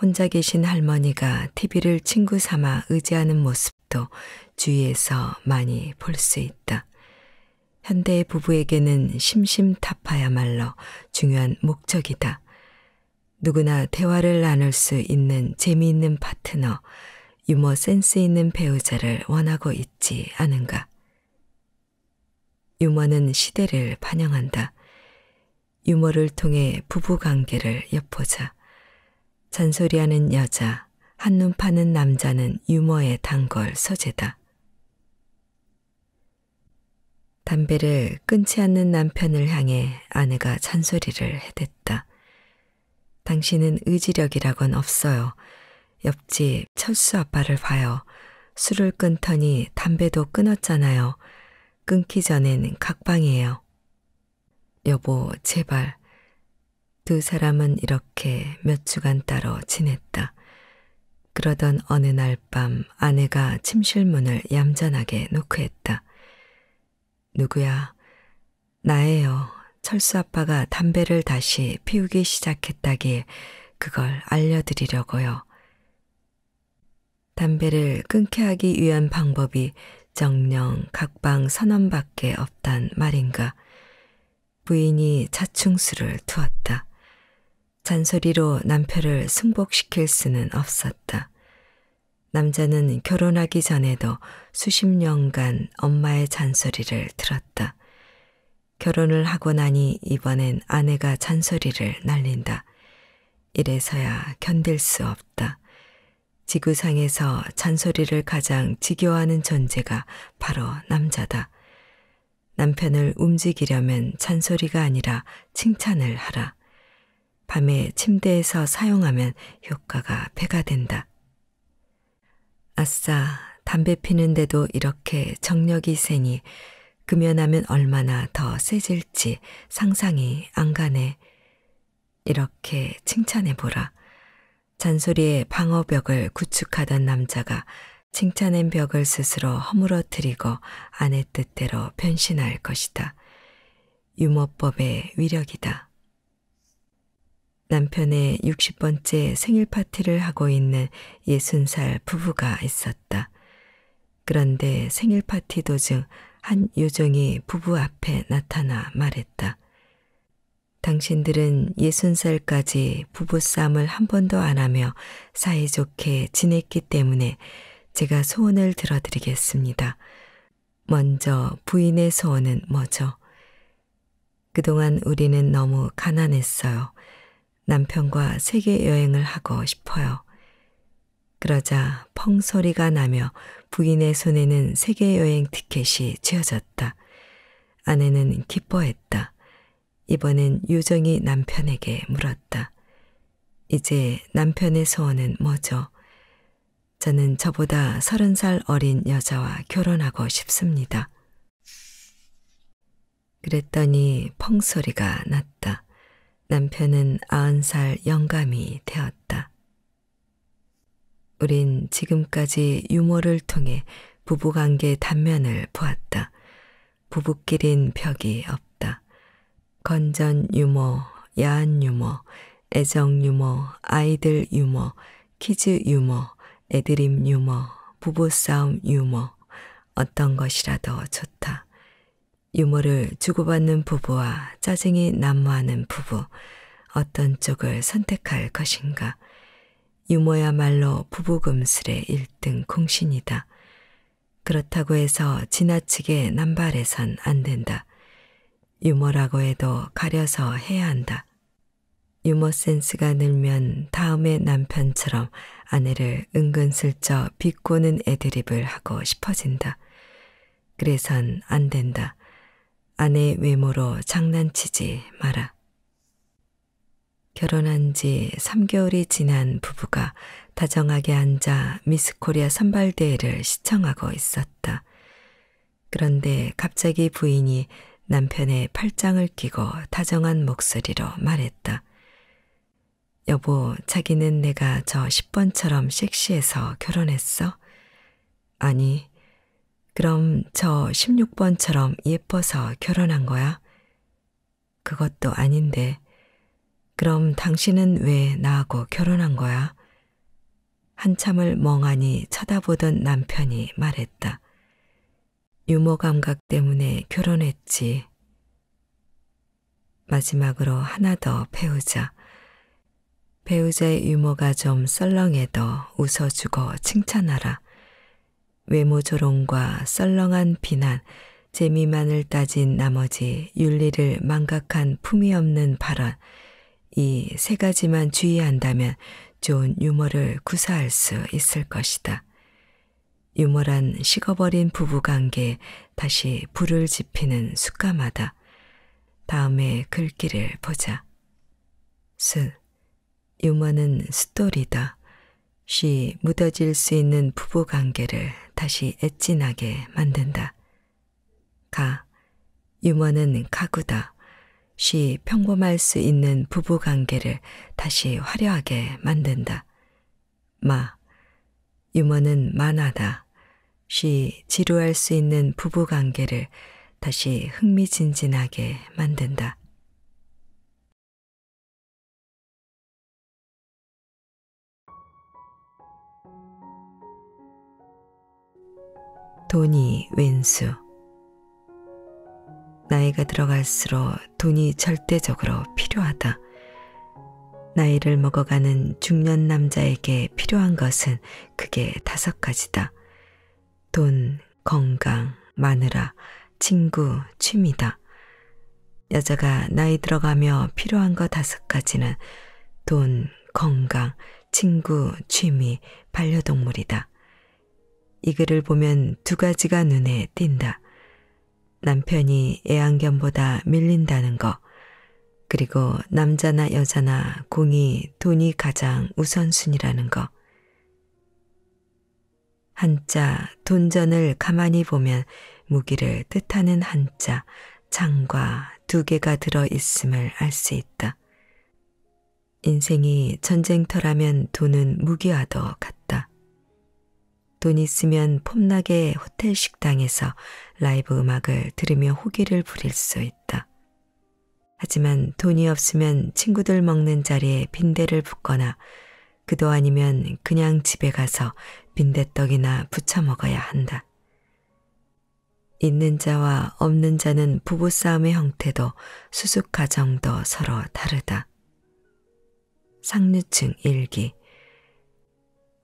혼자 계신 할머니가 TV를 친구 삼아 의지하는 모습도 주위에서 많이 볼 수 있다. 현대의 부부에게는 심심타파야말로 중요한 목적이다. 누구나 대화를 나눌 수 있는 재미있는 파트너, 유머 센스 있는 배우자를 원하고 있지 않은가. 유머는 시대를 반영한다. 유머를 통해 부부 관계를 엿보자. 잔소리하는 여자, 한눈 파는 남자는 유머의 단골 소재다. 담배를 끊지 않는 남편을 향해 아내가 잔소리를 해댔다. 당신은 의지력이라곤 없어요. 옆집 철수 아빠를 봐요. 술을 끊더니 담배도 끊었잖아요. 끊기 전엔 각방이에요. 여보, 제발. 두 사람은 이렇게 몇 주간 따로 지냈다. 그러던 어느 날 밤 아내가 침실문을 얌전하게 놓고 했다. 누구야? 나예요. 철수 아빠가 담배를 다시 피우기 시작했다기에 그걸 알려드리려고요. 담배를 끊게 하기 위한 방법이 정령 각방 선언밖에 없단 말인가. 부인이 자충수를 두었다. 잔소리로 남편을 승복시킬 수는 없었다. 남자는 결혼하기 전에도 수십 년간 엄마의 잔소리를 들었다. 결혼을 하고 나니 이번엔 아내가 잔소리를 날린다. 이래서야 견딜 수 없다. 지구상에서 잔소리를 가장 지겨워하는 존재가 바로 남자다. 남편을 움직이려면 잔소리가 아니라 칭찬을 하라. 밤에 침대에서 사용하면 효과가 배가 된다. 아싸, 담배 피는데도 이렇게 정력이 세니 금연하면 얼마나 더 세질지 상상이 안 가네. 이렇게 칭찬해보라. 잔소리에 방어벽을 구축하던 남자가 칭찬한 벽을 스스로 허물어뜨리고 아내 뜻대로 변신할 것이다. 유머법의 위력이다. 남편의 60번째 생일 파티를 하고 있는 60살 부부가 있었다. 그런데 생일 파티 도중 한 요정이 부부 앞에 나타나 말했다. 당신들은 60살까지 부부싸움을 한 번도 안 하며 사이좋게 지냈기 때문에 제가 소원을 들어드리겠습니다. 먼저 부인의 소원은 뭐죠? 그동안 우리는 너무 가난했어요. 남편과 세계 여행을 하고 싶어요. 그러자 펑 소리가 나며 부인의 손에는 세계 여행 티켓이 쥐어졌다. 아내는 기뻐했다. 이번엔 유정이 남편에게 물었다. 이제 남편의 소원은 뭐죠? 저는 저보다 서른 살 어린 여자와 결혼하고 싶습니다. 그랬더니 펑 소리가 났다. 남편은 아흔 살 영감이 되었다. 우린 지금까지 유머를 통해 부부관계 단면을 보았다. 부부끼린 벽이 없다. 건전 유머, 야한 유머, 애정 유머, 아이들 유머, 키즈 유머, 애드림 유머, 부부싸움 유머, 어떤 것이라도 좋다. 유머를 주고받는 부부와 짜증이 난무하는 부부, 어떤 쪽을 선택할 것인가. 유머야말로 부부금슬의 1등 공신이다. 그렇다고 해서 지나치게 남발해선 안 된다. 유머라고 해도 가려서 해야 한다. 유머 센스가 늘면 다음에 남편처럼 아내를 은근슬쩍 비꼬는 애드립을 하고 싶어진다. 그래선 안 된다. 아내의 외모로 장난치지 마라. 결혼한 지 3개월이 지난 부부가 다정하게 앉아 미스코리아 선발대회를 시청하고 있었다. 그런데 갑자기 부인이 남편의 팔짱을 끼고 다정한 목소리로 말했다. 여보, 자기는 내가 저 10번처럼 섹시해서 결혼했어? 아니, 그럼 저 16번처럼 예뻐서 결혼한 거야? 그것도 아닌데, 그럼 당신은 왜 나하고 결혼한 거야? 한참을 멍하니 쳐다보던 남편이 말했다. 유머 감각 때문에 결혼했지. 마지막으로 하나 더 배우자. 배우자의 유머가 좀 썰렁해도 웃어주고 칭찬하라. 외모 조롱과 썰렁한 비난, 재미만을 따진 나머지 윤리를 망각한 품이 없는 발언, 이 세 가지만 주의한다면 좋은 유머를 구사할 수 있을 것이다. 유머란 식어버린 부부관계 다시 불을 지피는 숫가마다 다음에 글귀를 보자. 스, 유머는 스토리다. 쉬 묻어질 수 있는 부부관계를 다시 애진하게 만든다. 가, 유머는 가구다. 쉬 평범할 수 있는 부부관계를 다시 화려하게 만든다. 마, 유머는 만화다. 시 지루할 수 있는 부부 관계를 다시 흥미진진하게 만든다. 돈이 왼수 나이가 들어갈수록 돈이 절대적으로 필요하다. 나이를 먹어가는 중년 남자에게 필요한 것은 그게 다섯 가지다. 돈, 건강, 마누라, 친구, 취미다. 여자가 나이 들어가며 필요한 것 다섯 가지는 돈, 건강, 친구, 취미, 반려동물이다. 이 글을 보면 두 가지가 눈에 띈다. 남편이 애완견보다 밀린다는 것. 그리고 남자나 여자나 공이 돈이 가장 우선순위라는 것. 한자 돈전을 가만히 보면 무기를 뜻하는 한자 장과두 개가 들어 있음을 알 수 있다. 인생이 전쟁터라면 돈은 무기와도 같다. 돈 있으면 폼나게 호텔 식당에서 라이브 음악을 들으며 호기를 부릴 수 있다. 하지만 돈이 없으면 친구들 먹는 자리에 빈대를 붓거나 그도 아니면 그냥 집에 가서 빈대떡이나 부쳐 먹어야 한다. 있는 자와 없는 자는 부부싸움의 형태도 수습 과정도 서로 다르다. 상류층 일기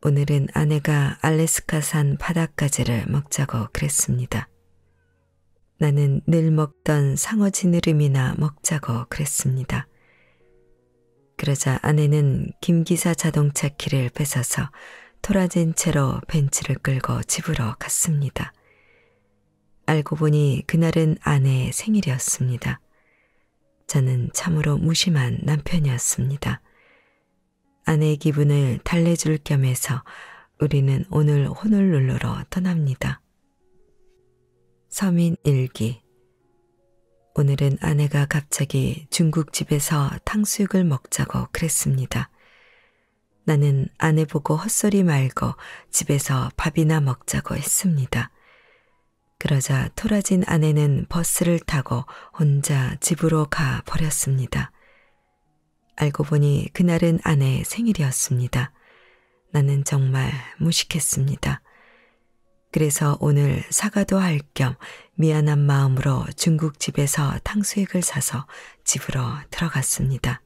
오늘은 아내가 알래스카산 바닷가지를 먹자고 그랬습니다. 나는 늘 먹던 상어 지느름이나 먹자고 그랬습니다. 그러자 아내는 김기사 자동차 키를 뺏어서 토라진 채로 벤치를 끌고 집으로 갔습니다. 알고 보니 그날은 아내의 생일이었습니다. 저는 참으로 무심한 남편이었습니다. 아내의 기분을 달래줄 겸해서 우리는 오늘 호놀룰루로 떠납니다. 서민 일기 오늘은 아내가 갑자기 중국집에서 탕수육을 먹자고 그랬습니다. 나는 아내 보고 헛소리 말고 집에서 밥이나 먹자고 했습니다. 그러자 토라진 아내는 버스를 타고 혼자 집으로 가 버렸습니다. 알고 보니 그날은 아내의 생일이었습니다. 나는 정말 무식했습니다. 그래서 오늘 사과도 할 겸 미안한 마음으로 중국집에서 탕수육을 사서 집으로 들어갔습니다.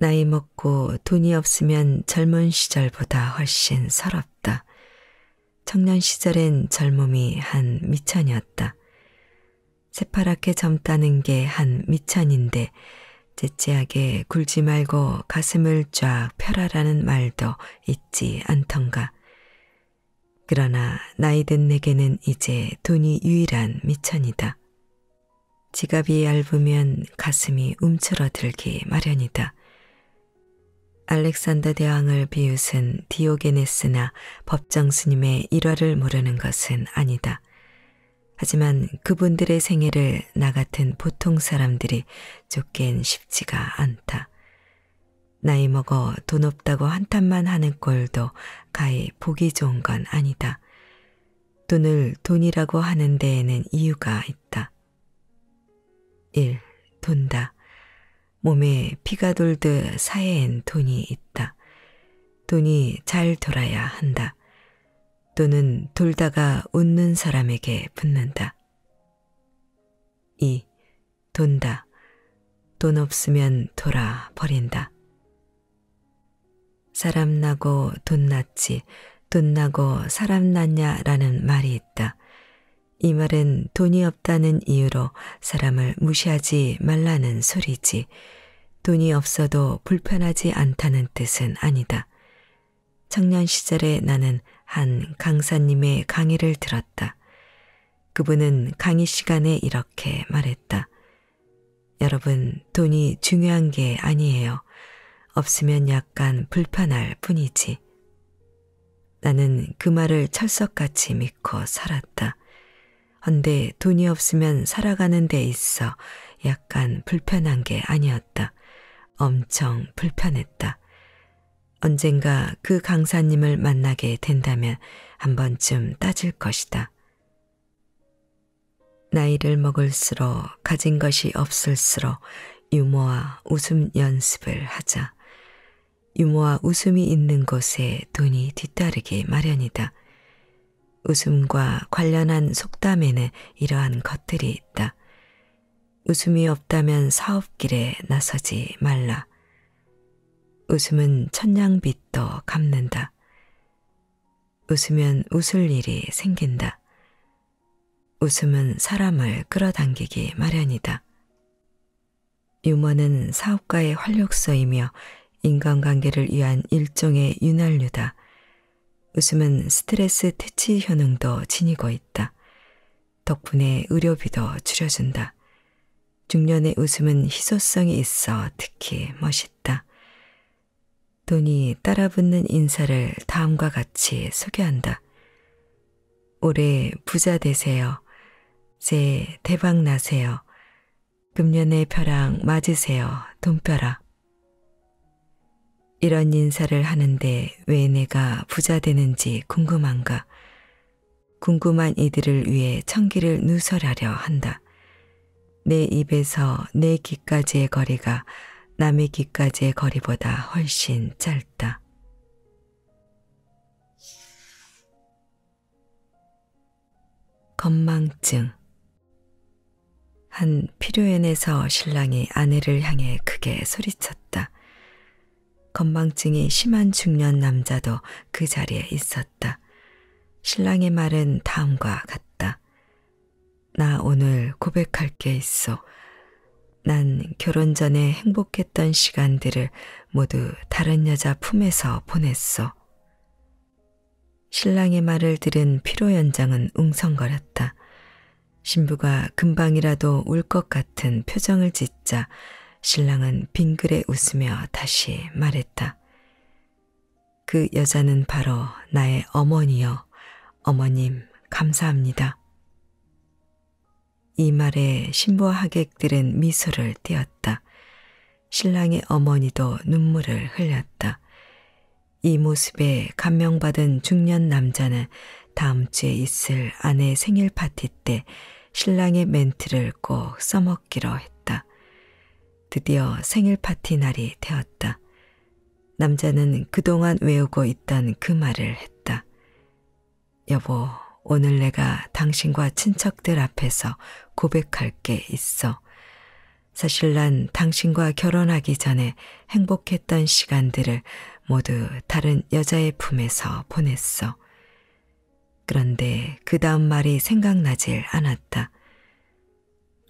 나이 먹고 돈이 없으면 젊은 시절보다 훨씬 서럽다. 청년 시절엔 젊음이 한 미천이었다. 새파랗게 젊다는 게 한 미천인데 째째하게 굴지 말고 가슴을 쫙 펴라라는 말도 있지 않던가. 그러나 나이든 내게는 이제 돈이 유일한 미천이다. 지갑이 얇으면 가슴이 움츠러들기 마련이다. 알렉산더 대왕을 비웃은 디오게네스나 법정 스님의 일화를 모르는 것은 아니다. 하지만 그분들의 생애를 나 같은 보통 사람들이 쫓긴 쉽지가 않다. 나이 먹어 돈 없다고 한탄만 하는 꼴도 가히 보기 좋은 건 아니다. 돈을 돈이라고 하는 데에는 이유가 있다. 1. 돈다. 몸에 피가 돌듯 사해엔 돈이 있다. 돈이 잘 돌아야 한다. 돈은 돌다가 웃는 사람에게 붙는다. 2. 돈다. 돈 없으면 돌아 버린다. 사람 나고 돈 났지, 돈 나고 사람 났냐라는 말이 있다. 이 말은 돈이 없다는 이유로 사람을 무시하지 말라는 소리지, 돈이 없어도 불편하지 않다는 뜻은 아니다. 청년 시절에 나는 한 강사님의 강의를 들었다. 그분은 강의 시간에 이렇게 말했다. 여러분, 돈이 중요한 게 아니에요. 없으면 약간 불편할 뿐이지. 나는 그 말을 철석같이 믿고 살았다. 헌데 돈이 없으면 살아가는 데 있어 약간 불편한 게 아니었다. 엄청 불편했다. 언젠가 그 강사님을 만나게 된다면 한 번쯤 따질 것이다. 나이를 먹을수록 가진 것이 없을수록 유머와 웃음 연습을 하자. 유머와 웃음이 있는 곳에 돈이 뒤따르기 마련이다. 웃음과 관련한 속담에는 이러한 것들이 있다. 웃음이 없다면 사업길에 나서지 말라. 웃음은 천냥빚도 갚는다. 웃으면 웃을 일이 생긴다. 웃음은 사람을 끌어당기기 마련이다. 유머는 사업가의 활력소이며 인간관계를 위한 일종의 윤활유다. 웃음은 스트레스 퇴치 효능도 지니고 있다. 덕분에 의료비도 줄여준다. 중년의 웃음은 희소성이 있어 특히 멋있다. 돈이 따라붙는 인사를 다음과 같이 소개한다. 올해 부자 되세요. 새해 대박 나세요. 금년의 벼랑 맞으세요. 돈벼락. 이런 인사를 하는데 왜 내가 부자 되는지 궁금한가. 궁금한 이들을 위해 청기를 누설하려 한다. 내 입에서 내 귀까지의 거리가 남의 귀까지의 거리보다 훨씬 짧다. 건망증 한 피로연에서 신랑이 아내를 향해 크게 소리쳤다. 건망증이 심한 중년 남자도 그 자리에 있었다. 신랑의 말은 다음과 같다. 나 오늘 고백할 게 있어. 난 결혼 전에 행복했던 시간들을 모두 다른 여자 품에서 보냈어. 신랑의 말을 들은 피로연장은 웅성거렸다. 신부가 금방이라도 울 것 같은 표정을 짓자 신랑은 빙그레 웃으며 다시 말했다. 그 여자는 바로 나의 어머니여, 어머님 감사합니다. 이 말에 신부와 하객들은 미소를 띄었다. 신랑의 어머니도 눈물을 흘렸다. 이 모습에 감명받은 중년 남자는 다음 주에 있을 아내 생일 파티 때 신랑의 멘트를 꼭 써먹기로 했다. 드디어 생일 파티 날이 되었다. 남자는 그동안 외우고 있던 그 말을 했다. 여보, 오늘 내가 당신과 친척들 앞에서 고백할 게 있어. 사실 난 당신과 결혼하기 전에 행복했던 시간들을 모두 다른 여자의 품에서 보냈어. 그런데 그 다음 말이 생각나질 않았다.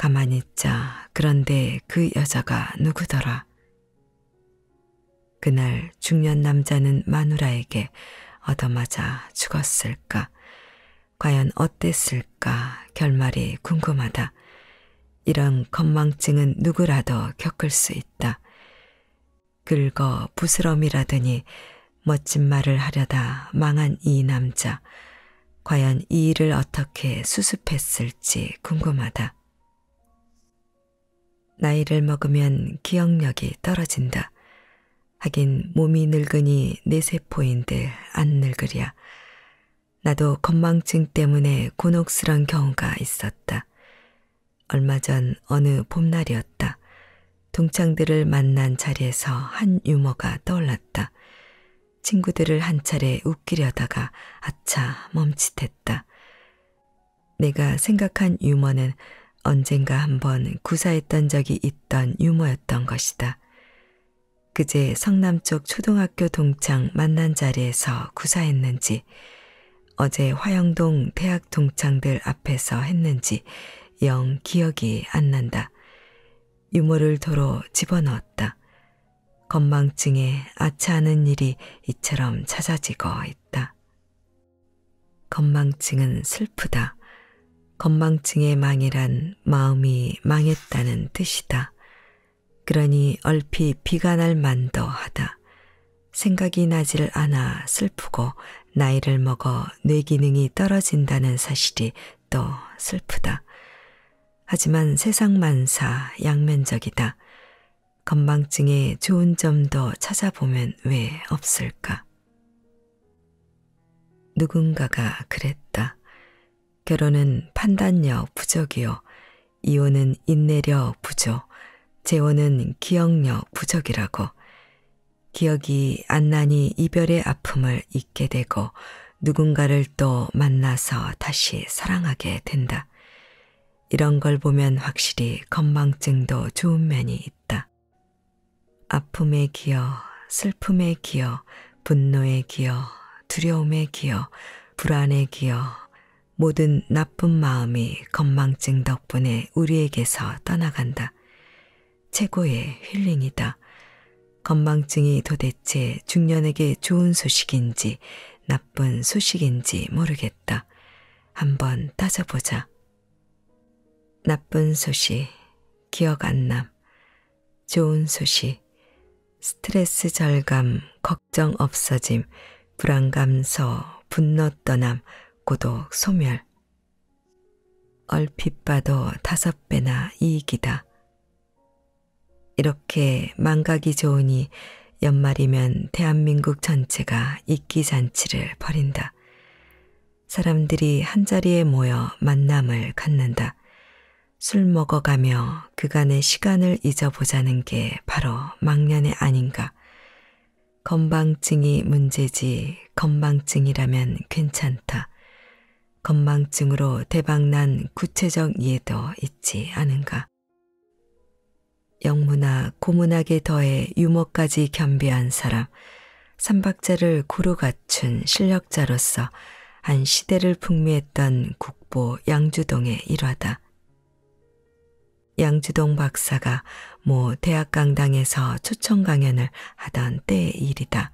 가만히 있자 그런데 그 여자가 누구더라. 그날 중년 남자는 마누라에게 얻어맞아 죽었을까? 과연 어땠을까? 결말이 궁금하다. 이런 건망증은 누구라도 겪을 수 있다. 긁어 부스럼이라더니 멋진 말을 하려다 망한 이 남자. 과연 이 일을 어떻게 수습했을지 궁금하다. 나이를 먹으면 기억력이 떨어진다. 하긴 몸이 늙으니 내 세포인데 안 늙으랴. 나도 건망증 때문에 곤혹스런 경우가 있었다. 얼마 전 어느 봄날이었다. 동창들을 만난 자리에서 한 유머가 떠올랐다. 친구들을 한 차례 웃기려다가 아차 멈칫했다. 내가 생각한 유머는 언젠가 한번 구사했던 적이 있던 유머였던 것이다. 그제 성남 쪽 초등학교 동창 만난 자리에서 구사했는지, 어제 화영동 대학 동창들 앞에서 했는지 영 기억이 안 난다. 유머를 도로 집어넣었다. 건망증에 아차하는 일이 이처럼 찾아지고 있다. 건망증은 슬프다. 건망증의 망이란 마음이 망했다는 뜻이다. 그러니 얼핏 비가 날만도 하다. 생각이 나질 않아 슬프고 나이를 먹어 뇌 기능이 떨어진다는 사실이 또 슬프다. 하지만 세상만사 양면적이다. 건망증의 좋은 점도 찾아보면 왜 없을까? 누군가가 그랬다. 결혼은 판단력 부족이요. 이혼은 인내력 부족, 재혼은 기억력 부족이라고. 기억이 안 나니 이별의 아픔을 잊게 되고 누군가를 또 만나서 다시 사랑하게 된다. 이런 걸 보면 확실히 건망증도 좋은 면이 있다. 아픔에 기어, 슬픔에 기어, 분노에 기어, 두려움에 기어, 불안에 기어, 모든 나쁜 마음이 건망증 덕분에 우리에게서 떠나간다. 최고의 힐링이다. 건망증이 도대체 중년에게 좋은 소식인지 나쁜 소식인지 모르겠다. 한번 따져보자. 나쁜 소식, 기억 안남. 좋은 소식, 스트레스 절감, 걱정 없어짐, 불안감서, 분노 떠남, 고독, 소멸. 얼핏 봐도 다섯 배나 이익이다. 이렇게 망각이 좋으니 연말이면 대한민국 전체가 이끼잔치를 벌인다. 사람들이 한자리에 모여 만남을 갖는다. 술 먹어가며 그간의 시간을 잊어보자는 게 바로 망년의 아닌가. 건방증이 문제지 건방증이라면 괜찮다. 건망증으로 대박난 구체적 예도 있지 않은가. 영문학, 고문학에 더해 유머까지 겸비한 사람, 삼박자를 구루 갖춘 실력자로서 한 시대를 풍미했던 국보 양주동의 일화다. 양주동 박사가 모 대학 강당에서 초청 강연을 하던 때의 일이다.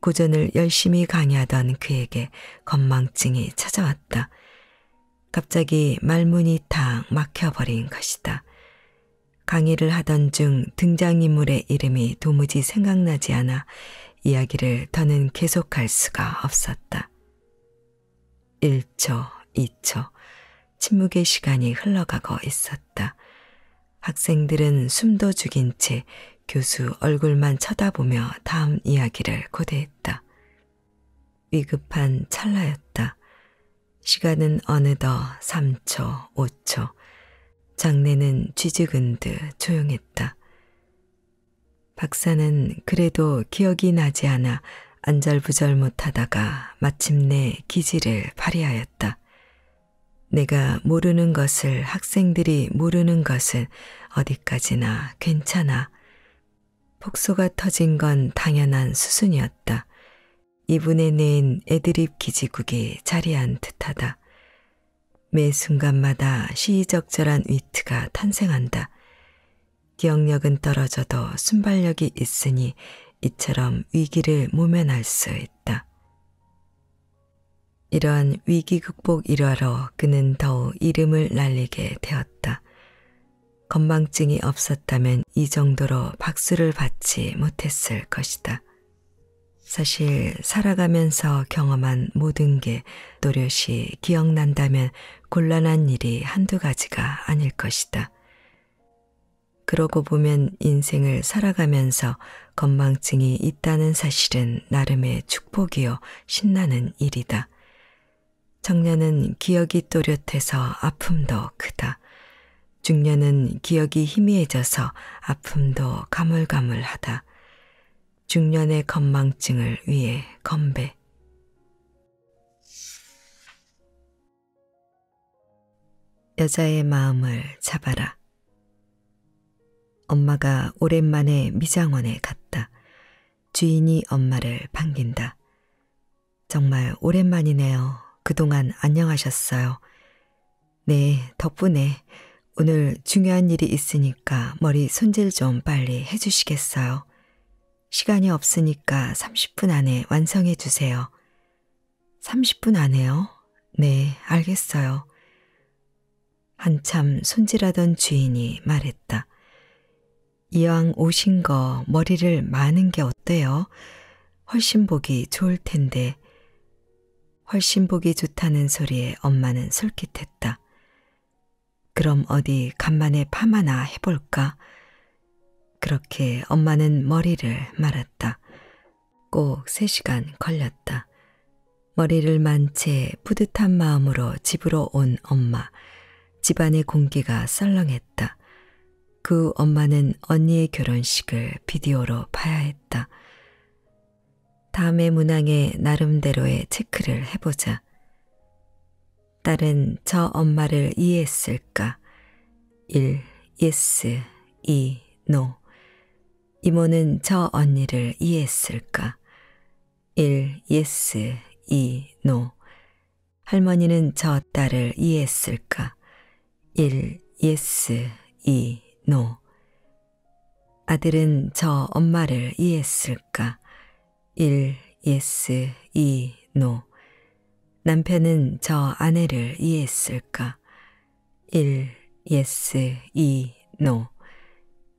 고전을 열심히 강의하던 그에게 건망증이 찾아왔다. 갑자기 말문이 탁 막혀버린 것이다. 강의를 하던 중 등장인물의 이름이 도무지 생각나지 않아 이야기를 더는 계속할 수가 없었다. 1초, 2초, 침묵의 시간이 흘러가고 있었다. 학생들은 숨도 죽인 채 교수 얼굴만 쳐다보며 다음 이야기를 고대했다. 위급한 찰나였다. 시간은 어느덧 3초, 5초. 장례는 쥐죽은 듯 조용했다. 박사는 그래도 기억이 나지 않아 안절부절 못하다가 마침내 기지를 발휘하였다. 내가 모르는 것을 학생들이 모르는 것은 어디까지나 괜찮아. 폭소가 터진 건 당연한 수순이었다. 이분의 낸 애드립 기지국이 자리한 듯하다. 매 순간마다 시의적절한 위트가 탄생한다. 기억력은 떨어져도 순발력이 있으니 이처럼 위기를 모면할 수 있다. 이런 위기 극복 일화로 그는 더욱 이름을 날리게 되었다. 건망증이 없었다면 이 정도로 박수를 받지 못했을 것이다. 사실 살아가면서 경험한 모든 게 또렷이 기억난다면 곤란한 일이 한두 가지가 아닐 것이다. 그러고 보면 인생을 살아가면서 건망증이 있다는 사실은 나름의 축복이요 신나는 일이다. 청년은 기억이 또렷해서 아픔도 크다. 중년은 기억이 희미해져서 아픔도 가물가물하다. 중년의 건망증을 위해 건배. 여자의 마음을 잡아라. 엄마가 오랜만에 미장원에 갔다. 주인이 엄마를 반긴다. 정말 오랜만이네요. 그동안 안녕하셨어요. 네, 덕분에 오늘 중요한 일이 있으니까 머리 손질 좀 빨리 해주시겠어요? 시간이 없으니까 30분 안에 완성해 주세요. 30분 안에요? 네, 알겠어요. 한참 손질하던 주인이 말했다. 이왕 오신 거 머리를 마는 게 어때요? 훨씬 보기 좋을 텐데. 훨씬 보기 좋다는 소리에 엄마는 솔깃했다. 그럼 어디 간만에 파마나 해볼까? 그렇게 엄마는 머리를 말았다. 꼭 3시간 걸렸다. 머리를 만 채 뿌듯한 마음으로 집으로 온 엄마. 집안의 공기가 썰렁했다. 그 엄마는 언니의 결혼식을 비디오로 봐야 했다. 다음에 문항에 나름대로의 체크를 해보자. 딸은 저 엄마를 이해했을까? 1. yes, 2. no. 이모는 저 언니를 이해했을까? 1. yes, 2. no. 할머니는 저 딸을 이해했을까? 1. yes, 2. no. 아들은 저 엄마를 이해했을까? 1. yes, 2. no. 남편은 저 아내를 이해했을까? 1. 예스, 2. 노.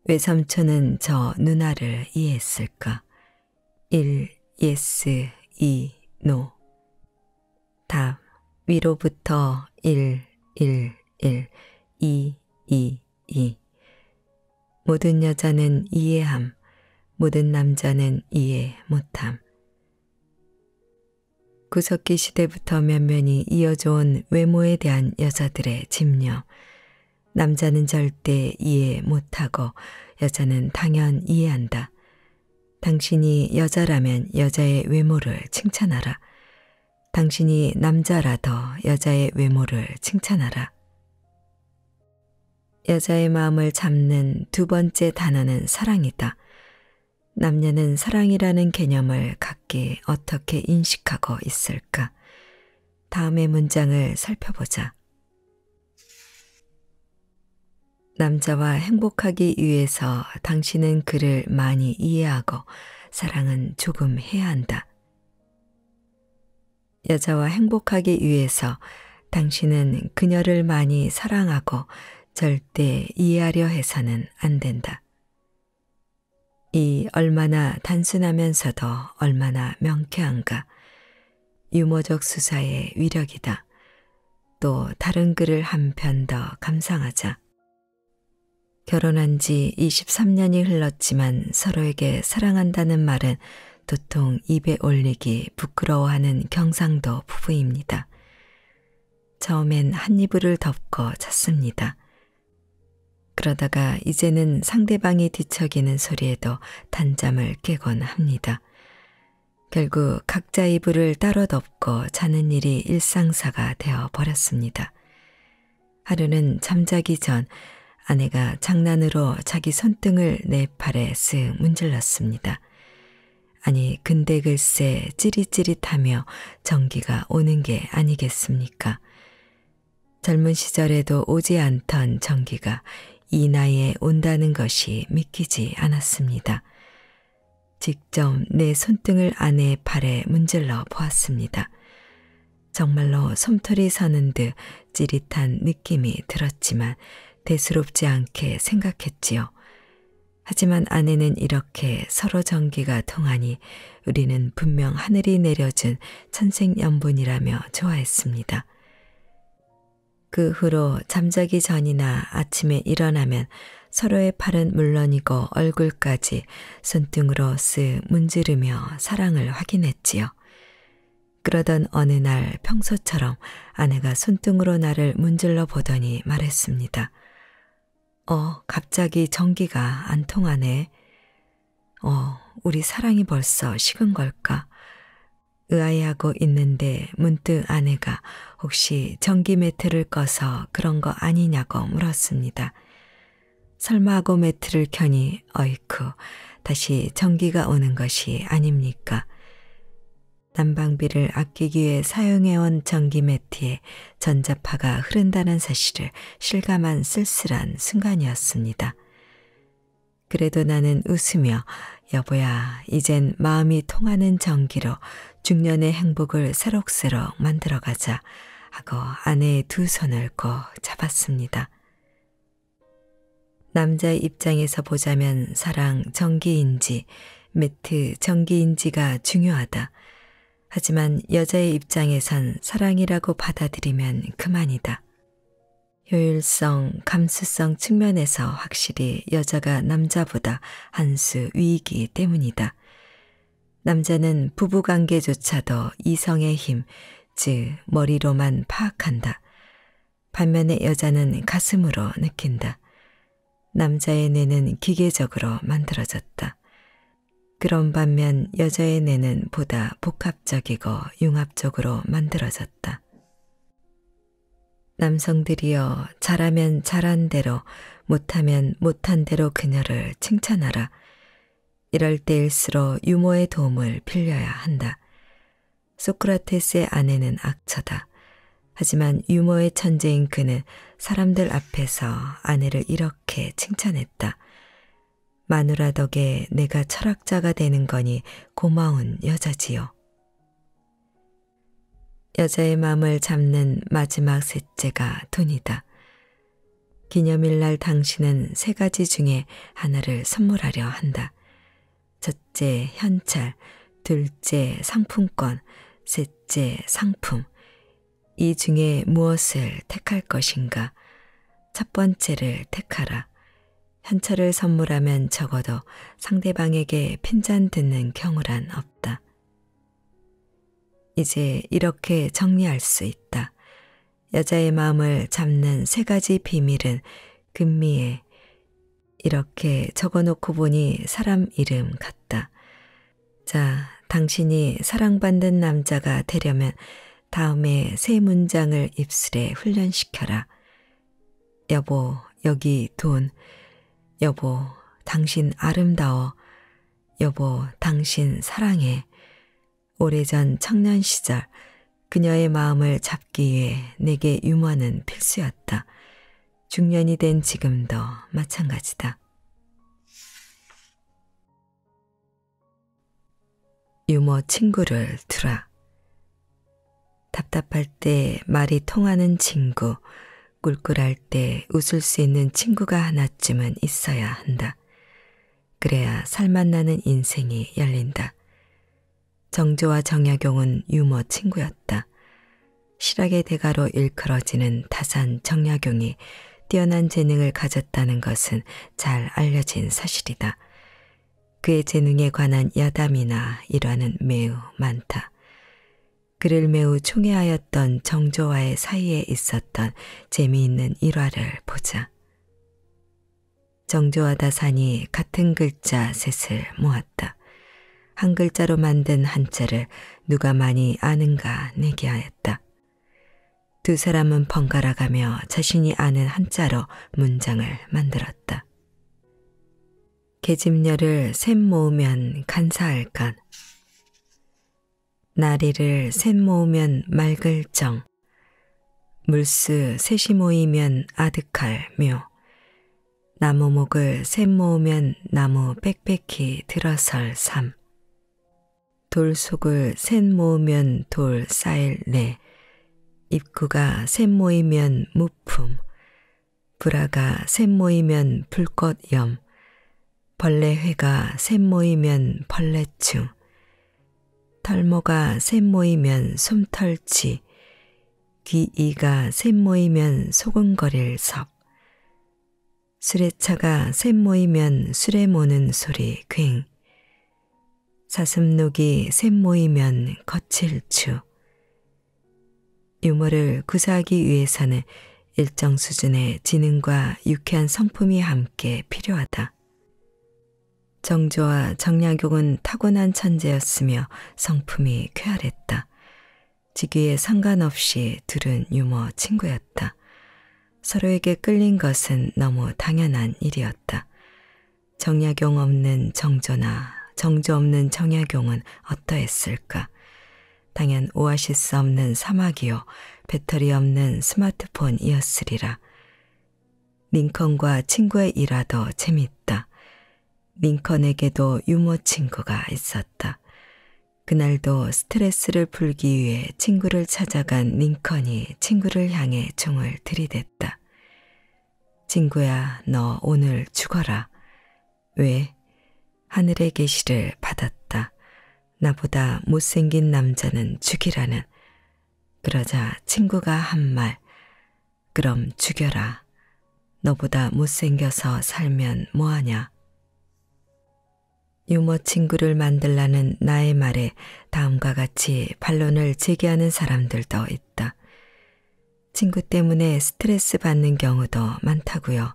외삼촌은 저 누나를 이해했을까? 1. 예스, 2. 노. 답. 위로부터 1, 1, 1, 2, 2, 2. 모든 여자는 이해함, 모든 남자는 이해 못함. 구석기 시대부터 면면이 이어져 온 외모에 대한 여자들의 집념. 남자는 절대 이해 못하고 여자는 당연 이해한다. 당신이 여자라면 여자의 외모를 칭찬하라. 당신이 남자라도 여자의 외모를 칭찬하라. 여자의 마음을 잡는 두 번째 단어는 사랑이다. 남녀는 사랑이라는 개념을 각기 어떻게 인식하고 있을까? 다음의 문장을 살펴보자. 남자와 행복하기 위해서 당신은 그를 많이 이해하고 사랑은 조금 해야 한다. 여자와 행복하기 위해서 당신은 그녀를 많이 사랑하고 절대 이해하려 해서는 안 된다. 이 얼마나 단순하면서도 얼마나 명쾌한가. 유머적 수사의 위력이다. 또 다른 글을 한 편 더 감상하자. 결혼한 지 23년이 흘렀지만 서로에게 사랑한다는 말은 도통 입에 올리기 부끄러워하는 경상도 부부입니다. 처음엔 한 이불을 덮고 잤습니다. 그러다가 이제는 상대방이 뒤척이는 소리에도 단잠을 깨곤 합니다. 결국 각자 이불을 따로 덮고 자는 일이 일상사가 되어 버렸습니다. 하루는 잠자기 전 아내가 장난으로 자기 손등을 내 팔에 쓱 문질렀습니다. 아니 근데 글쎄 찌릿찌릿하며 전기가 오는 게 아니겠습니까? 젊은 시절에도 오지 않던 전기가 이 나이에 온다는 것이 믿기지 않았습니다. 직접 내 손등을 아내 팔에 문질러 보았습니다. 정말로 솜털이 서는 듯 찌릿한 느낌이 들었지만 대수롭지 않게 생각했지요. 하지만 아내는 이렇게 서로 전기가 통하니 우리는 분명 하늘이 내려준 천생연분이라며 좋아했습니다. 그 후로 잠자기 전이나 아침에 일어나면 서로의 팔은 물론이고 얼굴까지 손등으로 쓱 문지르며 사랑을 확인했지요. 그러던 어느 날 평소처럼 아내가 손등으로 나를 문질러 보더니 말했습니다. 어, 갑자기 전기가 안 통하네. 어, 우리 사랑이 벌써 식은 걸까? 의아해하고 있는데 문득 아내가 혹시 전기 매트를 꺼서 그런 거 아니냐고 물었습니다. 설마 하고 매트를 켜니 어이쿠 다시 전기가 오는 것이 아닙니까? 난방비를 아끼기 위해 사용해온 전기 매트에 전자파가 흐른다는 사실을 실감한 쓸쓸한 순간이었습니다. 그래도 나는 웃으며 여보야 이젠 마음이 통하는 전기로 중년의 행복을 새록새록 만들어가자 하고 아내의 두 손을 꼭 잡았습니다. 남자 입장에서 보자면 사랑 정기인지, 매트 정기인지가 중요하다. 하지만 여자의 입장에선 사랑이라고 받아들이면 그만이다. 효율성, 감수성 측면에서 확실히 여자가 남자보다 한 수 위이기 때문이다. 남자는 부부관계조차도 이성의 힘, 즉 머리로만 파악한다. 반면에 여자는 가슴으로 느낀다. 남자의 뇌는 기계적으로 만들어졌다. 그런 반면 여자의 뇌는 보다 복합적이고 융합적으로 만들어졌다. 남성들이여 잘하면 잘한 대로 못하면 못한 대로 그녀를 칭찬하라. 이럴 때일수록 유머의 도움을 빌려야 한다. 소크라테스의 아내는 악처다. 하지만 유머의 천재인 그는 사람들 앞에서 아내를 이렇게 칭찬했다. 마누라 덕에 내가 철학자가 되는 거니 고마운 여자지요. 여자의 마음을 잡는 마지막 셋째가 돈이다. 기념일날 당신은 세 가지 중에 하나를 선물하려 한다. 첫째 현찰, 둘째 상품권, 셋째 상품. 이 중에 무엇을 택할 것인가? 첫 번째를 택하라. 현찰을 선물하면 적어도 상대방에게 핀잔 듣는 경우란 없다. 이제 이렇게 정리할 수 있다. 여자의 마음을 잡는 세 가지 비밀은 금미의 이렇게 적어놓고 보니 사람 이름 같다. 자, 당신이 사랑받는 남자가 되려면 다음에 세 문장을 입술에 훈련시켜라. 여보, 여기 돈. 여보, 당신 아름다워. 여보, 당신 사랑해. 오래전 청년 시절, 그녀의 마음을 잡기 위해 내게 유머는 필수였다. 중년이 된 지금도 마찬가지다. 유머 친구를 두라. 답답할 때 말이 통하는 친구, 꿀꿀할 때 웃을 수 있는 친구가 하나쯤은 있어야 한다. 그래야 살맛나는 인생이 열린다. 정조와 정약용은 유머 친구였다. 실학의 대가로 일컬어지는 다산 정약용이 뛰어난 재능을 가졌다는 것은 잘 알려진 사실이다. 그의 재능에 관한 야담이나 일화는 매우 많다. 그를 매우 총애하였던 정조와의 사이에 있었던 재미있는 일화를 보자. 정조와 다산이 같은 글자 셋을 모았다. 한 글자로 만든 한자를 누가 많이 아는가 내기하였다. 두 사람은 번갈아 가며 자신이 아는 한자로 문장을 만들었다. 계집녀를 샘 모으면 간사할깐, 나리를 샘 모으면 말글정, 물수 셋이 모이면 아득할 묘, 나무목을 샘 모으면 나무 빽빽히 들어설 삶, 돌속을 샘 모으면 돌 쌓일 내, 네. 입구가 샘모이면 무품, 불화가 샘모이면 불꽃염, 벌레회가 샘모이면 벌레충, 털모가 샘모이면 솜털치, 귀이가 샘모이면 소금거릴 섭, 수레차가 샘모이면 수레 모는 소리 괭, 사슴녹이 샘모이면 거칠 축, 유머를 구사하기 위해서는 일정 수준의 지능과 유쾌한 성품이 함께 필요하다. 정조와 정약용은 타고난 천재였으며 성품이 쾌활했다. 직위에 상관없이 둘은 유머 친구였다. 서로에게 끌린 것은 너무 당연한 일이었다. 정약용 없는 정조나 정조 없는 정약용은 어떠했을까? 당연 오아시스 없는 사막이요 배터리 없는 스마트폰이었으리라. 링컨과 친구의 일화도 재밌다. 링컨에게도 유머 친구가 있었다. 그날도 스트레스를 풀기 위해 친구를 찾아간 링컨이 친구를 향해 종을 들이댔다. 친구야, 너 오늘 죽어라. 왜? 하늘의 계시를 받았다. 나보다 못생긴 남자는 죽이라는. 그러자 친구가 한 말. 그럼 죽여라. 너보다 못생겨서 살면 뭐하냐. 유머 친구를 만들라는 나의 말에 다음과 같이 반론을 제기하는 사람들도 있다. 친구 때문에 스트레스 받는 경우도 많다고요.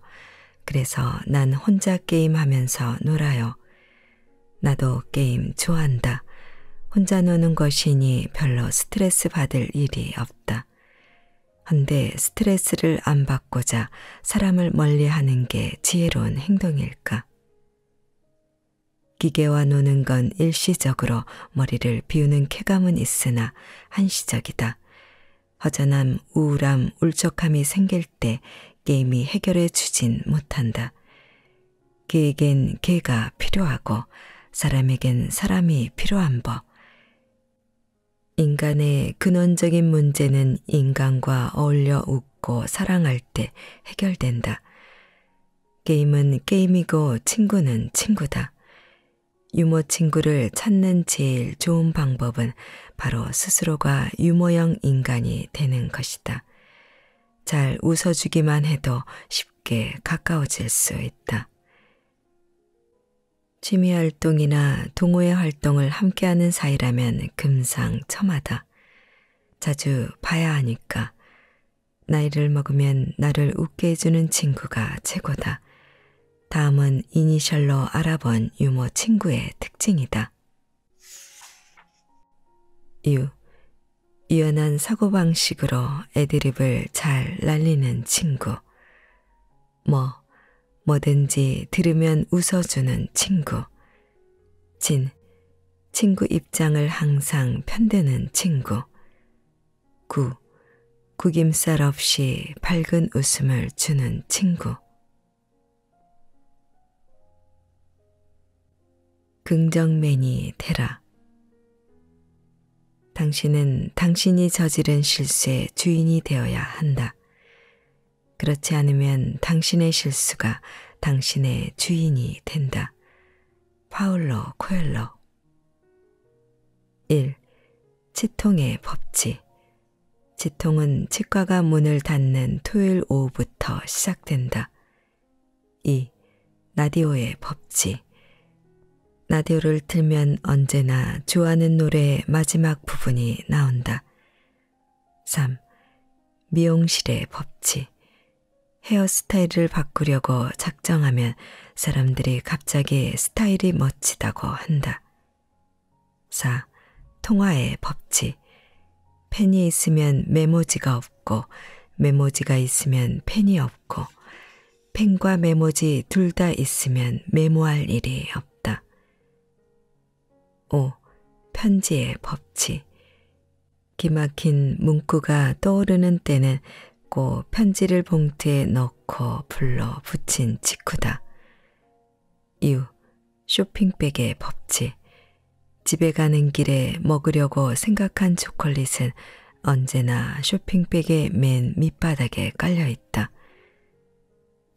그래서 난 혼자 게임하면서 놀아요. 나도 게임 좋아한다. 혼자 노는 것이니 별로 스트레스 받을 일이 없다. 헌데 스트레스를 안 받고자 사람을 멀리하는 게 지혜로운 행동일까? 기계와 노는 건 일시적으로 머리를 비우는 쾌감은 있으나 한시적이다. 허전함, 우울함, 울적함이 생길 때 게임이 해결해 주진 못한다. 개에겐 개가 필요하고 사람에겐 사람이 필요한 법. 인간의 근원적인 문제는 인간과 어울려 웃고 사랑할 때 해결된다. 게임은 게임이고 친구는 친구다. 유머 친구를 찾는 제일 좋은 방법은 바로 스스로가 유머형 인간이 되는 것이다. 잘 웃어주기만 해도 쉽게 가까워질 수 있다. 취미 활동이나 동호회 활동을 함께하는 사이라면 금상첨화다. 자주 봐야 하니까. 나이를 먹으면 나를 웃게 해주는 친구가 최고다. 다음은 이니셜로 알아본 유머 친구의 특징이다. 유. 유연한 사고방식으로 애드립을 잘 날리는 친구. 뭐, 뭐든지 들으면 웃어주는 친구. 진, 친구 입장을 항상 편드는 친구. 구, 구김살 없이 밝은 웃음을 주는 친구. 긍정맨이 되라. 당신은 당신이 저지른 실수의 주인이 되어야 한다. 그렇지 않으면 당신의 실수가 당신의 주인이 된다. 파울러 코엘러 1. 치통의 법칙 치통은 치과가 문을 닫는 토요일 오후부터 시작된다. 2. 라디오의 법칙 라디오를 틀면 언제나 좋아하는 노래의 마지막 부분이 나온다. 3. 미용실의 법칙 헤어스타일을 바꾸려고 작정하면 사람들이 갑자기 스타일이 멋지다고 한다. 4. 통화의 법칙. 펜이 있으면 메모지가 없고 메모지가 있으면 펜이 없고 펜과 메모지 둘 다 있으면 메모할 일이 없다. 5. 편지의 법칙. 기막힌 문구가 떠오르는 때는 걷고 편지를 봉투에 넣고 불러 붙인 직후다. 이유, 쇼핑백의 법칙. 집에 가는 길에 먹으려고 생각한 초콜릿은 언제나 쇼핑백의 맨 밑바닥에 깔려있다.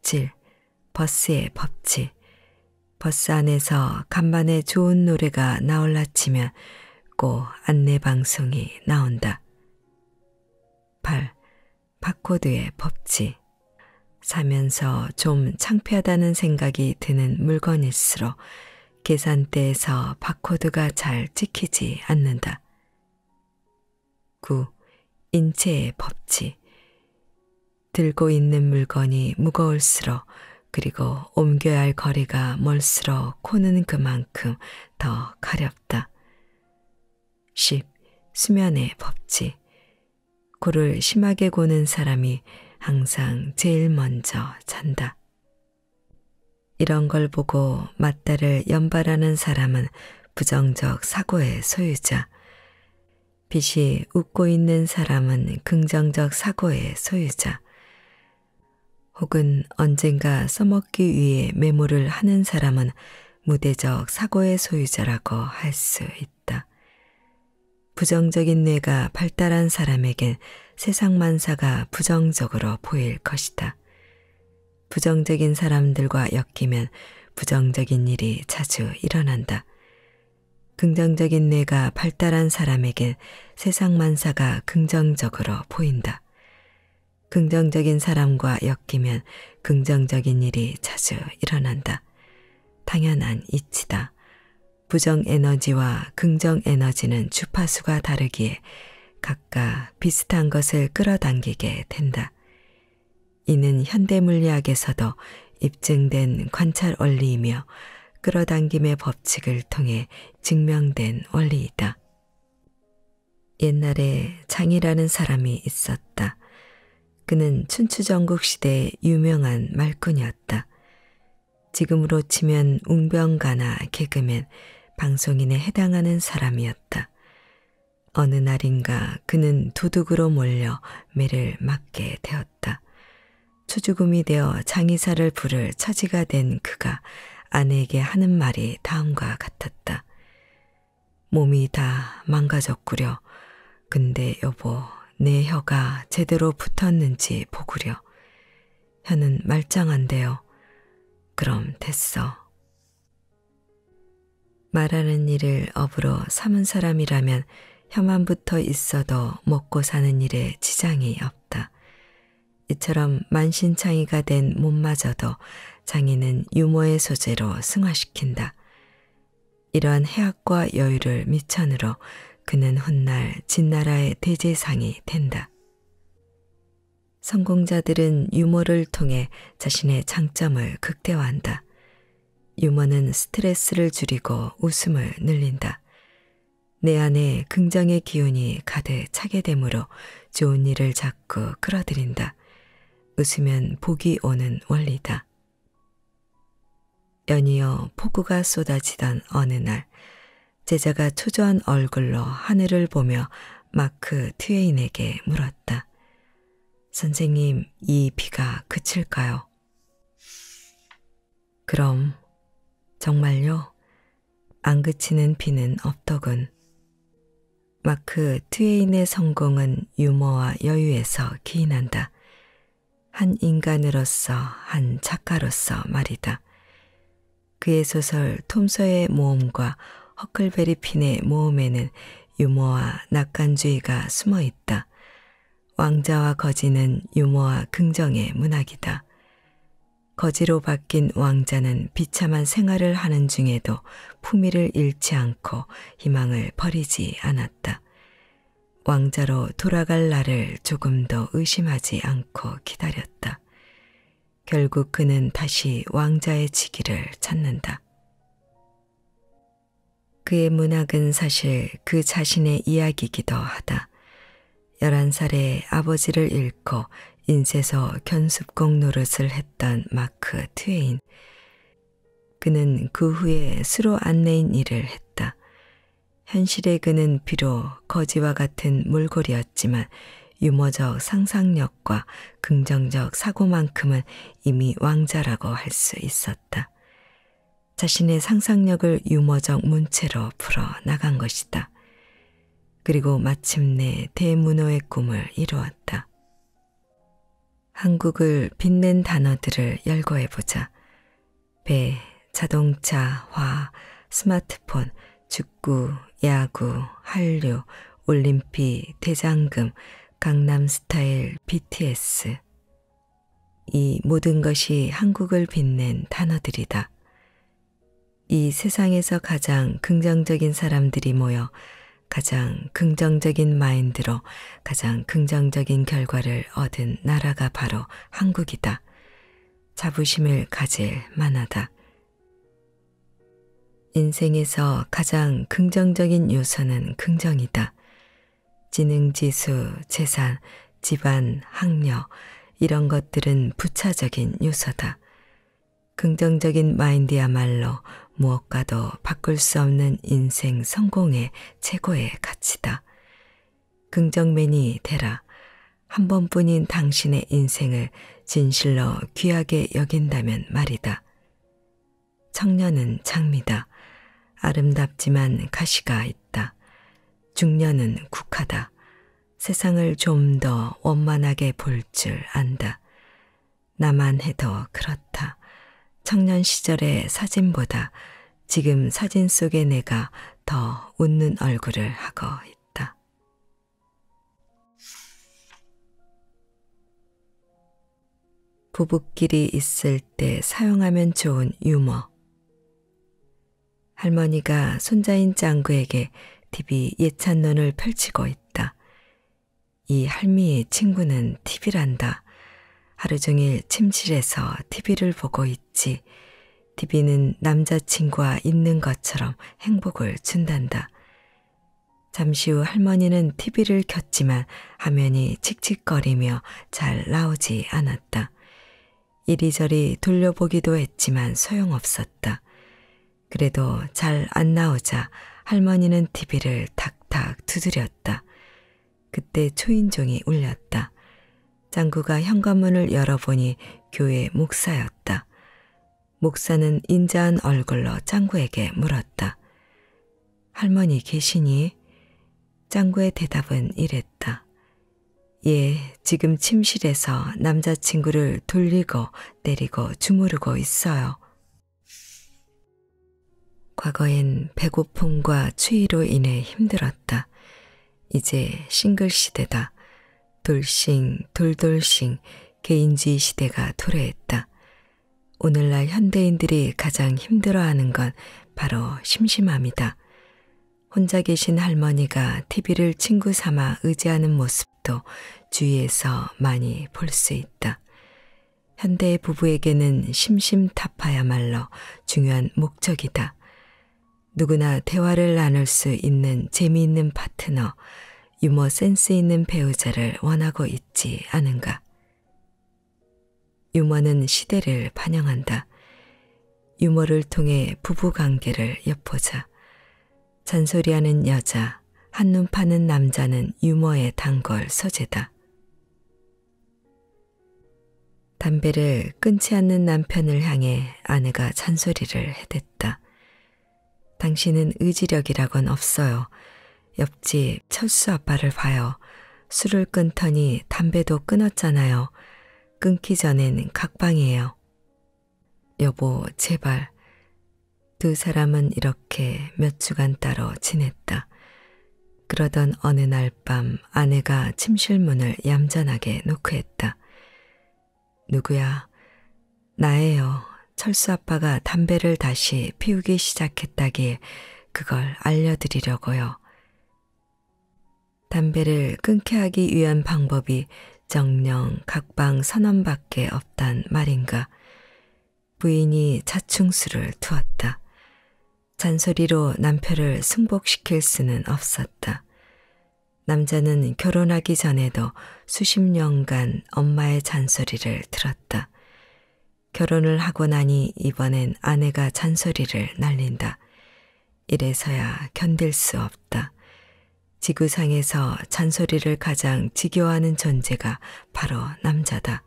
7. 버스의 법칙. 버스 안에서 간만에 좋은 노래가 나올라 치면 꼭 안내방송이 나온다. 8. 바코드의 법칙. 사면서 좀 창피하다는 생각이 드는 물건일수록 계산대에서 바코드가 잘 찍히지 않는다. 9. 인체의 법칙. 들고 있는 물건이 무거울수록 그리고 옮겨야 할 거리가 멀수록 코는 그만큼 더 가렵다. 10. 수면의 법칙. 코를 심하게 고는 사람이 항상 제일 먼저 잔다. 이런 걸 보고 맞다를 연발하는 사람은 부정적 사고의 소유자, 빛이 웃고 있는 사람은 긍정적 사고의 소유자, 혹은 언젠가 써먹기 위해 메모를 하는 사람은 무대적 사고의 소유자라고 할 수 있다. 부정적인 뇌가 발달한 사람에겐 세상 만사가 부정적으로 보일 것이다. 부정적인 사람들과 엮이면 부정적인 일이 자주 일어난다. 긍정적인 뇌가 발달한 사람에겐 세상 만사가 긍정적으로 보인다. 긍정적인 사람과 엮이면 긍정적인 일이 자주 일어난다. 당연한 이치다. 부정 에너지와 긍정 에너지는 주파수가 다르기에 각각 비슷한 것을 끌어당기게 된다. 이는 현대 물리학에서도 입증된 관찰 원리이며 끌어당김의 법칙을 통해 증명된 원리이다. 옛날에 장이라는 사람이 있었다. 그는 춘추전국 시대의 유명한 말꾼이었다. 지금으로 치면 웅병가나 개그맨, 방송인에 해당하는 사람이었다. 어느 날인가 그는 도둑으로 몰려 매를 맞게 되었다. 추죽음이 되어 장의사를 부를 처지가 된 그가 아내에게 하는 말이 다음과 같았다. 몸이 다 망가졌구려. 근데 여보, 내 혀가 제대로 붙었는지 보구려. 혀는 말짱한데요. 그럼 됐어. 말하는 일을 업으로 삼은 사람이라면 혐한부터 있어도 먹고 사는 일에 지장이 없다. 이처럼 만신창이가 된 몸마저도 장인은 유머의 소재로 승화시킨다. 이러한 해악과 여유를 미천으로 그는 훗날 진나라의 대제상이 된다. 성공자들은 유머를 통해 자신의 장점을 극대화한다. 유머는 스트레스를 줄이고 웃음을 늘린다. 내 안에 긍정의 기운이 가득 차게 되므로 좋은 일을 자꾸 끌어들인다. 웃으면 복이 오는 원리다. 연이어 폭우가 쏟아지던 어느 날, 제자가 초조한 얼굴로 하늘을 보며 마크 트웨인에게 물었다. 선생님, 이 비가 그칠까요? 그럼 정말요? 안 그치는 비는 없더군. 마크 트웨인의 성공은 유머와 여유에서 기인한다. 한 인간으로서 한 작가로서 말이다. 그의 소설 톰서의 모험과 허클베리 핀의 모험에는 유머와 낙관주의가 숨어 있다. 왕자와 거지는 유머와 긍정의 문학이다. 거지로 바뀐 왕자는 비참한 생활을 하는 중에도 품위를 잃지 않고 희망을 버리지 않았다. 왕자로 돌아갈 날을 조금 더 의심하지 않고 기다렸다. 결국 그는 다시 왕자의 직위를 찾는다. 그의 문학은 사실 그 자신의 이야기이기도 하다. 11살에 아버지를 잃고 인쇄서 견습공 노릇을 했던 마크 트웨인. 그는 그 후에 수로 안내인 일을 했다. 현실의 그는 비록 거지와 같은 몰골이었지만 유머적 상상력과 긍정적 사고만큼은 이미 왕자라고 할 수 있었다. 자신의 상상력을 유머적 문체로 풀어 나간 것이다. 그리고 마침내 대문호의 꿈을 이루었다. 한국을 빛낸 단어들을 열거해보자. 배, 자동차, 화, 스마트폰, 축구, 야구, 한류, 올림픽, 대장금, 강남스타일, BTS. 이 모든 것이 한국을 빛낸 단어들이다. 이 세상에서 가장 긍정적인 사람들이 모여 가장 긍정적인 마인드로 가장 긍정적인 결과를 얻은 나라가 바로 한국이다. 자부심을 가질 만하다. 인생에서 가장 긍정적인 요소는 긍정이다. 지능지수, 재산, 집안, 학력, 이런 것들은 부차적인 요소다. 긍정적인 마인드야말로 무엇과도 바꿀 수 없는 인생 성공의 최고의 가치다. 긍정맨이 되라. 한 번뿐인 당신의 인생을 진실로 귀하게 여긴다면 말이다. 청년은 장미다. 아름답지만 가시가 있다. 중년은 국하다. 세상을 좀 더 원만하게 볼 줄 안다. 나만 해도 그렇다. 청년 시절의 사진보다 지금 사진 속의 내가 더 웃는 얼굴을 하고 있다. 부부끼리 있을 때 사용하면 좋은 유머. 할머니가 손자인 짱구에게 TV 예찬론을 펼치고 있다. 이 할미의 친구는 TV란다. 하루 종일 침실에서 TV를 보고 있지. TV는 남자친구와 있는 것처럼 행복을 준단다. 잠시 후 할머니는 TV를 켰지만 화면이 칙칙거리며 잘 나오지 않았다. 이리저리 돌려보기도 했지만 소용없었다. 그래도 잘 안 나오자 할머니는 TV를 탁탁 두드렸다. 그때 초인종이 울렸다. 장구가 현관문을 열어보니 교회 목사였다. 목사는 인자한 얼굴로 짱구에게 물었다. 할머니 계시니? 짱구의 대답은 이랬다. 예, 지금 침실에서 남자친구를 돌리고 때리고 주무르고 있어요. 과거엔 배고픔과 추위로 인해 힘들었다. 이제 싱글 시대다. 돌싱, 돌돌싱, 개인주의 시대가 도래했다. 오늘날 현대인들이 가장 힘들어하는 건 바로 심심함이다. 혼자 계신 할머니가 TV를 친구 삼아 의지하는 모습도 주위에서 많이 볼 수 있다. 현대 부부에게는 심심타파야말로 중요한 목적이다. 누구나 대화를 나눌 수 있는 재미있는 파트너, 유머 센스 있는 배우자를 원하고 있지 않은가. 유머는 시대를 반영한다. 유머를 통해 부부관계를 엿보자. 잔소리하는 여자, 한눈 파는 남자는 유머의 단골 소재다. 담배를 끊지 않는 남편을 향해 아내가 잔소리를 해댔다. 당신은 의지력이라곤 없어요. 옆집 철수 아빠를 봐요. 술을 끊더니 담배도 끊었잖아요. 끊기 전엔 각방이에요. 여보, 제발. 두 사람은 이렇게 몇 주간 따로 지냈다. 그러던 어느 날 밤 아내가 침실문을 얌전하게 노크했다. 누구야? 나예요. 철수 아빠가 담배를 다시 피우기 시작했다기에 그걸 알려드리려고요. 담배를 끊게 하기 위한 방법이 정령 각방 선언밖에 없단 말인가. 부인이 자충수를 투었다. 잔소리로 남편을 승복시킬 수는 없었다. 남자는 결혼하기 전에도 수십 년간 엄마의 잔소리를 들었다. 결혼을 하고 나니 이번엔 아내가 잔소리를 날린다. 이래서야 견딜 수 없다. 지구상에서 잔소리를 가장 지겨워하는 존재가 바로 남자다.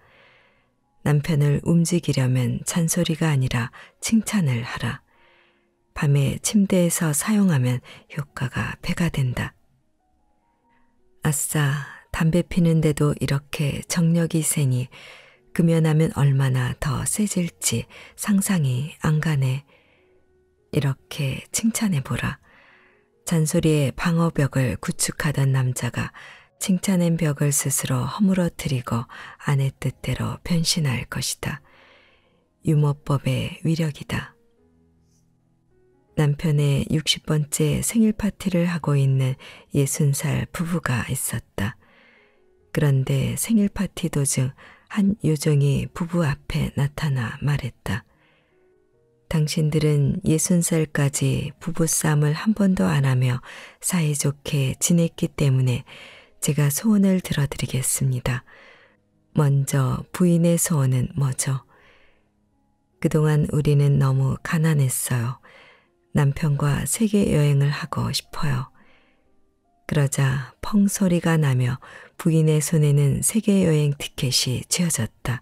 남편을 움직이려면 잔소리가 아니라 칭찬을 하라. 밤에 침대에서 사용하면 효과가 배가 된다. 아싸, 담배 피는데도 이렇게 정력이 세니 금연하면 얼마나 더 세질지 상상이 안 가네. 이렇게 칭찬해보라. 잔소리에 방어벽을 구축하던 남자가 칭찬한 벽을 스스로 허물어뜨리고 아내 뜻대로 변신할 것이다. 유머법의 위력이다. 남편의 60번째 생일 파티를 하고 있는 60살 부부가 있었다. 그런데 생일 파티 도중 한 요정이 부부 앞에 나타나 말했다. 당신들은 60살까지 부부싸움을 한 번도 안 하며 사이좋게 지냈기 때문에 제가 소원을 들어드리겠습니다. 먼저 부인의 소원은 뭐죠? 그동안 우리는 너무 가난했어요. 남편과 세계 여행을 하고 싶어요. 그러자 펑 소리가 나며 부인의 손에는 세계 여행 티켓이 쥐어졌다.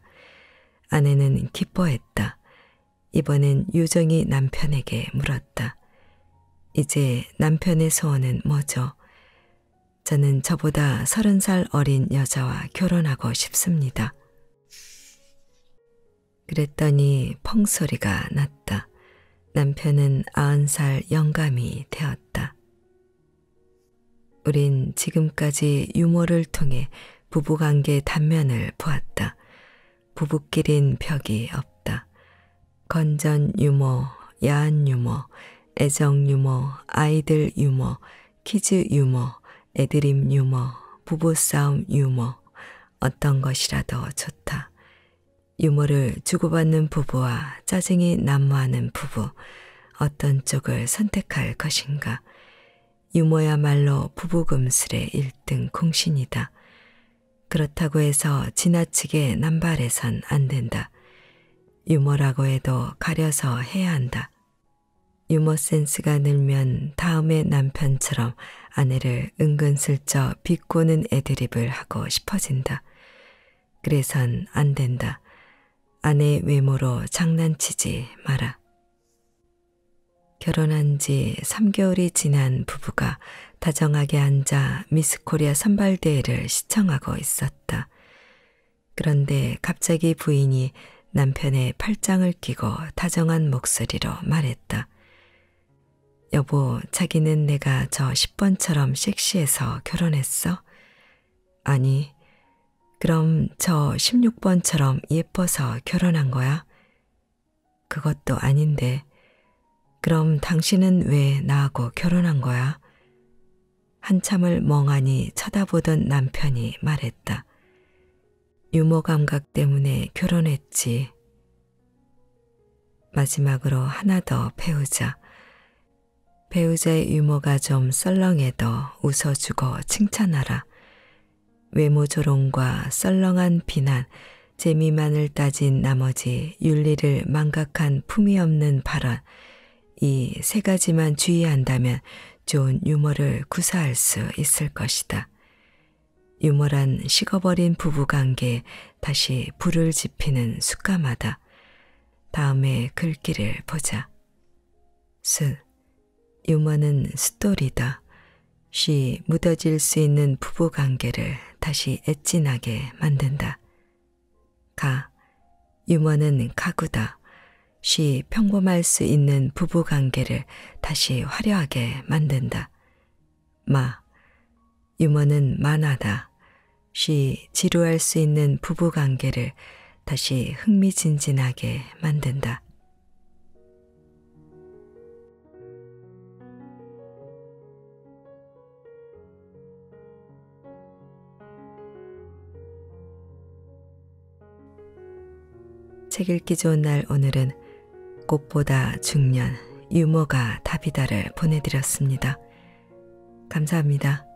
아내는 기뻐했다. 이번엔 유정이 남편에게 물었다. 이제 남편의 소원은 뭐죠? 저는 저보다 서른 살 어린 여자와 결혼하고 싶습니다. 그랬더니 펑 소리가 났다. 남편은 아흔 살 영감이 되었다. 우린 지금까지 유머를 통해 부부관계 단면을 보았다. 부부끼린 벽이 없다. 건전 유머, 야한 유머, 애정 유머, 아이들 유머, 키즈 유머, 애드립 유머, 부부싸움 유머, 어떤 것이라도 좋다. 유머를 주고받는 부부와 짜증이 난무하는 부부, 어떤 쪽을 선택할 것인가. 유머야말로 부부금슬의 1등 공신이다. 그렇다고 해서 지나치게 남발해선 안 된다. 유머라고 해도 가려서 해야 한다. 유머 센스가 늘면 다음에 남편처럼 아내를 은근슬쩍 비꼬는 애드립을 하고 싶어진다. 그래선 안 된다. 아내의 외모로 장난치지 마라. 결혼한 지 3개월이 지난 부부가 다정하게 앉아 미스코리아 선발대회를 시청하고 있었다. 그런데 갑자기 부인이 남편의 팔짱을 끼고 다정한 목소리로 말했다. 여보, 자기는 내가 저 10번처럼 섹시해서 결혼했어? 아니, 그럼 저 16번처럼 예뻐서 결혼한 거야? 그것도 아닌데, 그럼 당신은 왜 나하고 결혼한 거야? 한참을 멍하니 쳐다보던 남편이 말했다. 유머 감각 때문에 결혼했지. 마지막으로 하나 더 배우자. 배우자의 유머가 좀 썰렁해도 웃어주고 칭찬하라. 외모 조롱과 썰렁한 비난, 재미만을 따진 나머지 윤리를 망각한 품위 없는 발언, 이 세 가지만 주의한다면 좋은 유머를 구사할 수 있을 것이다. 유머란 식어버린 부부관계 다시 불을 지피는 숫가마다 다음에 글귀를 보자. 스, 유머는 스토리다. 쉬 묻어질 수 있는 부부관계를 다시 애진하게 만든다. 가, 유머는 가구다. 쉬 평범할 수 있는 부부관계를 다시 화려하게 만든다. 마, 유머는 만화다. 없이 지루할 수 있는 부부 관계를 다시 흥미진진하게 만든다. 책 읽기 좋은 날 오늘은 꽃보다 중년 유머가 답이다를 보내드렸습니다. 감사합니다.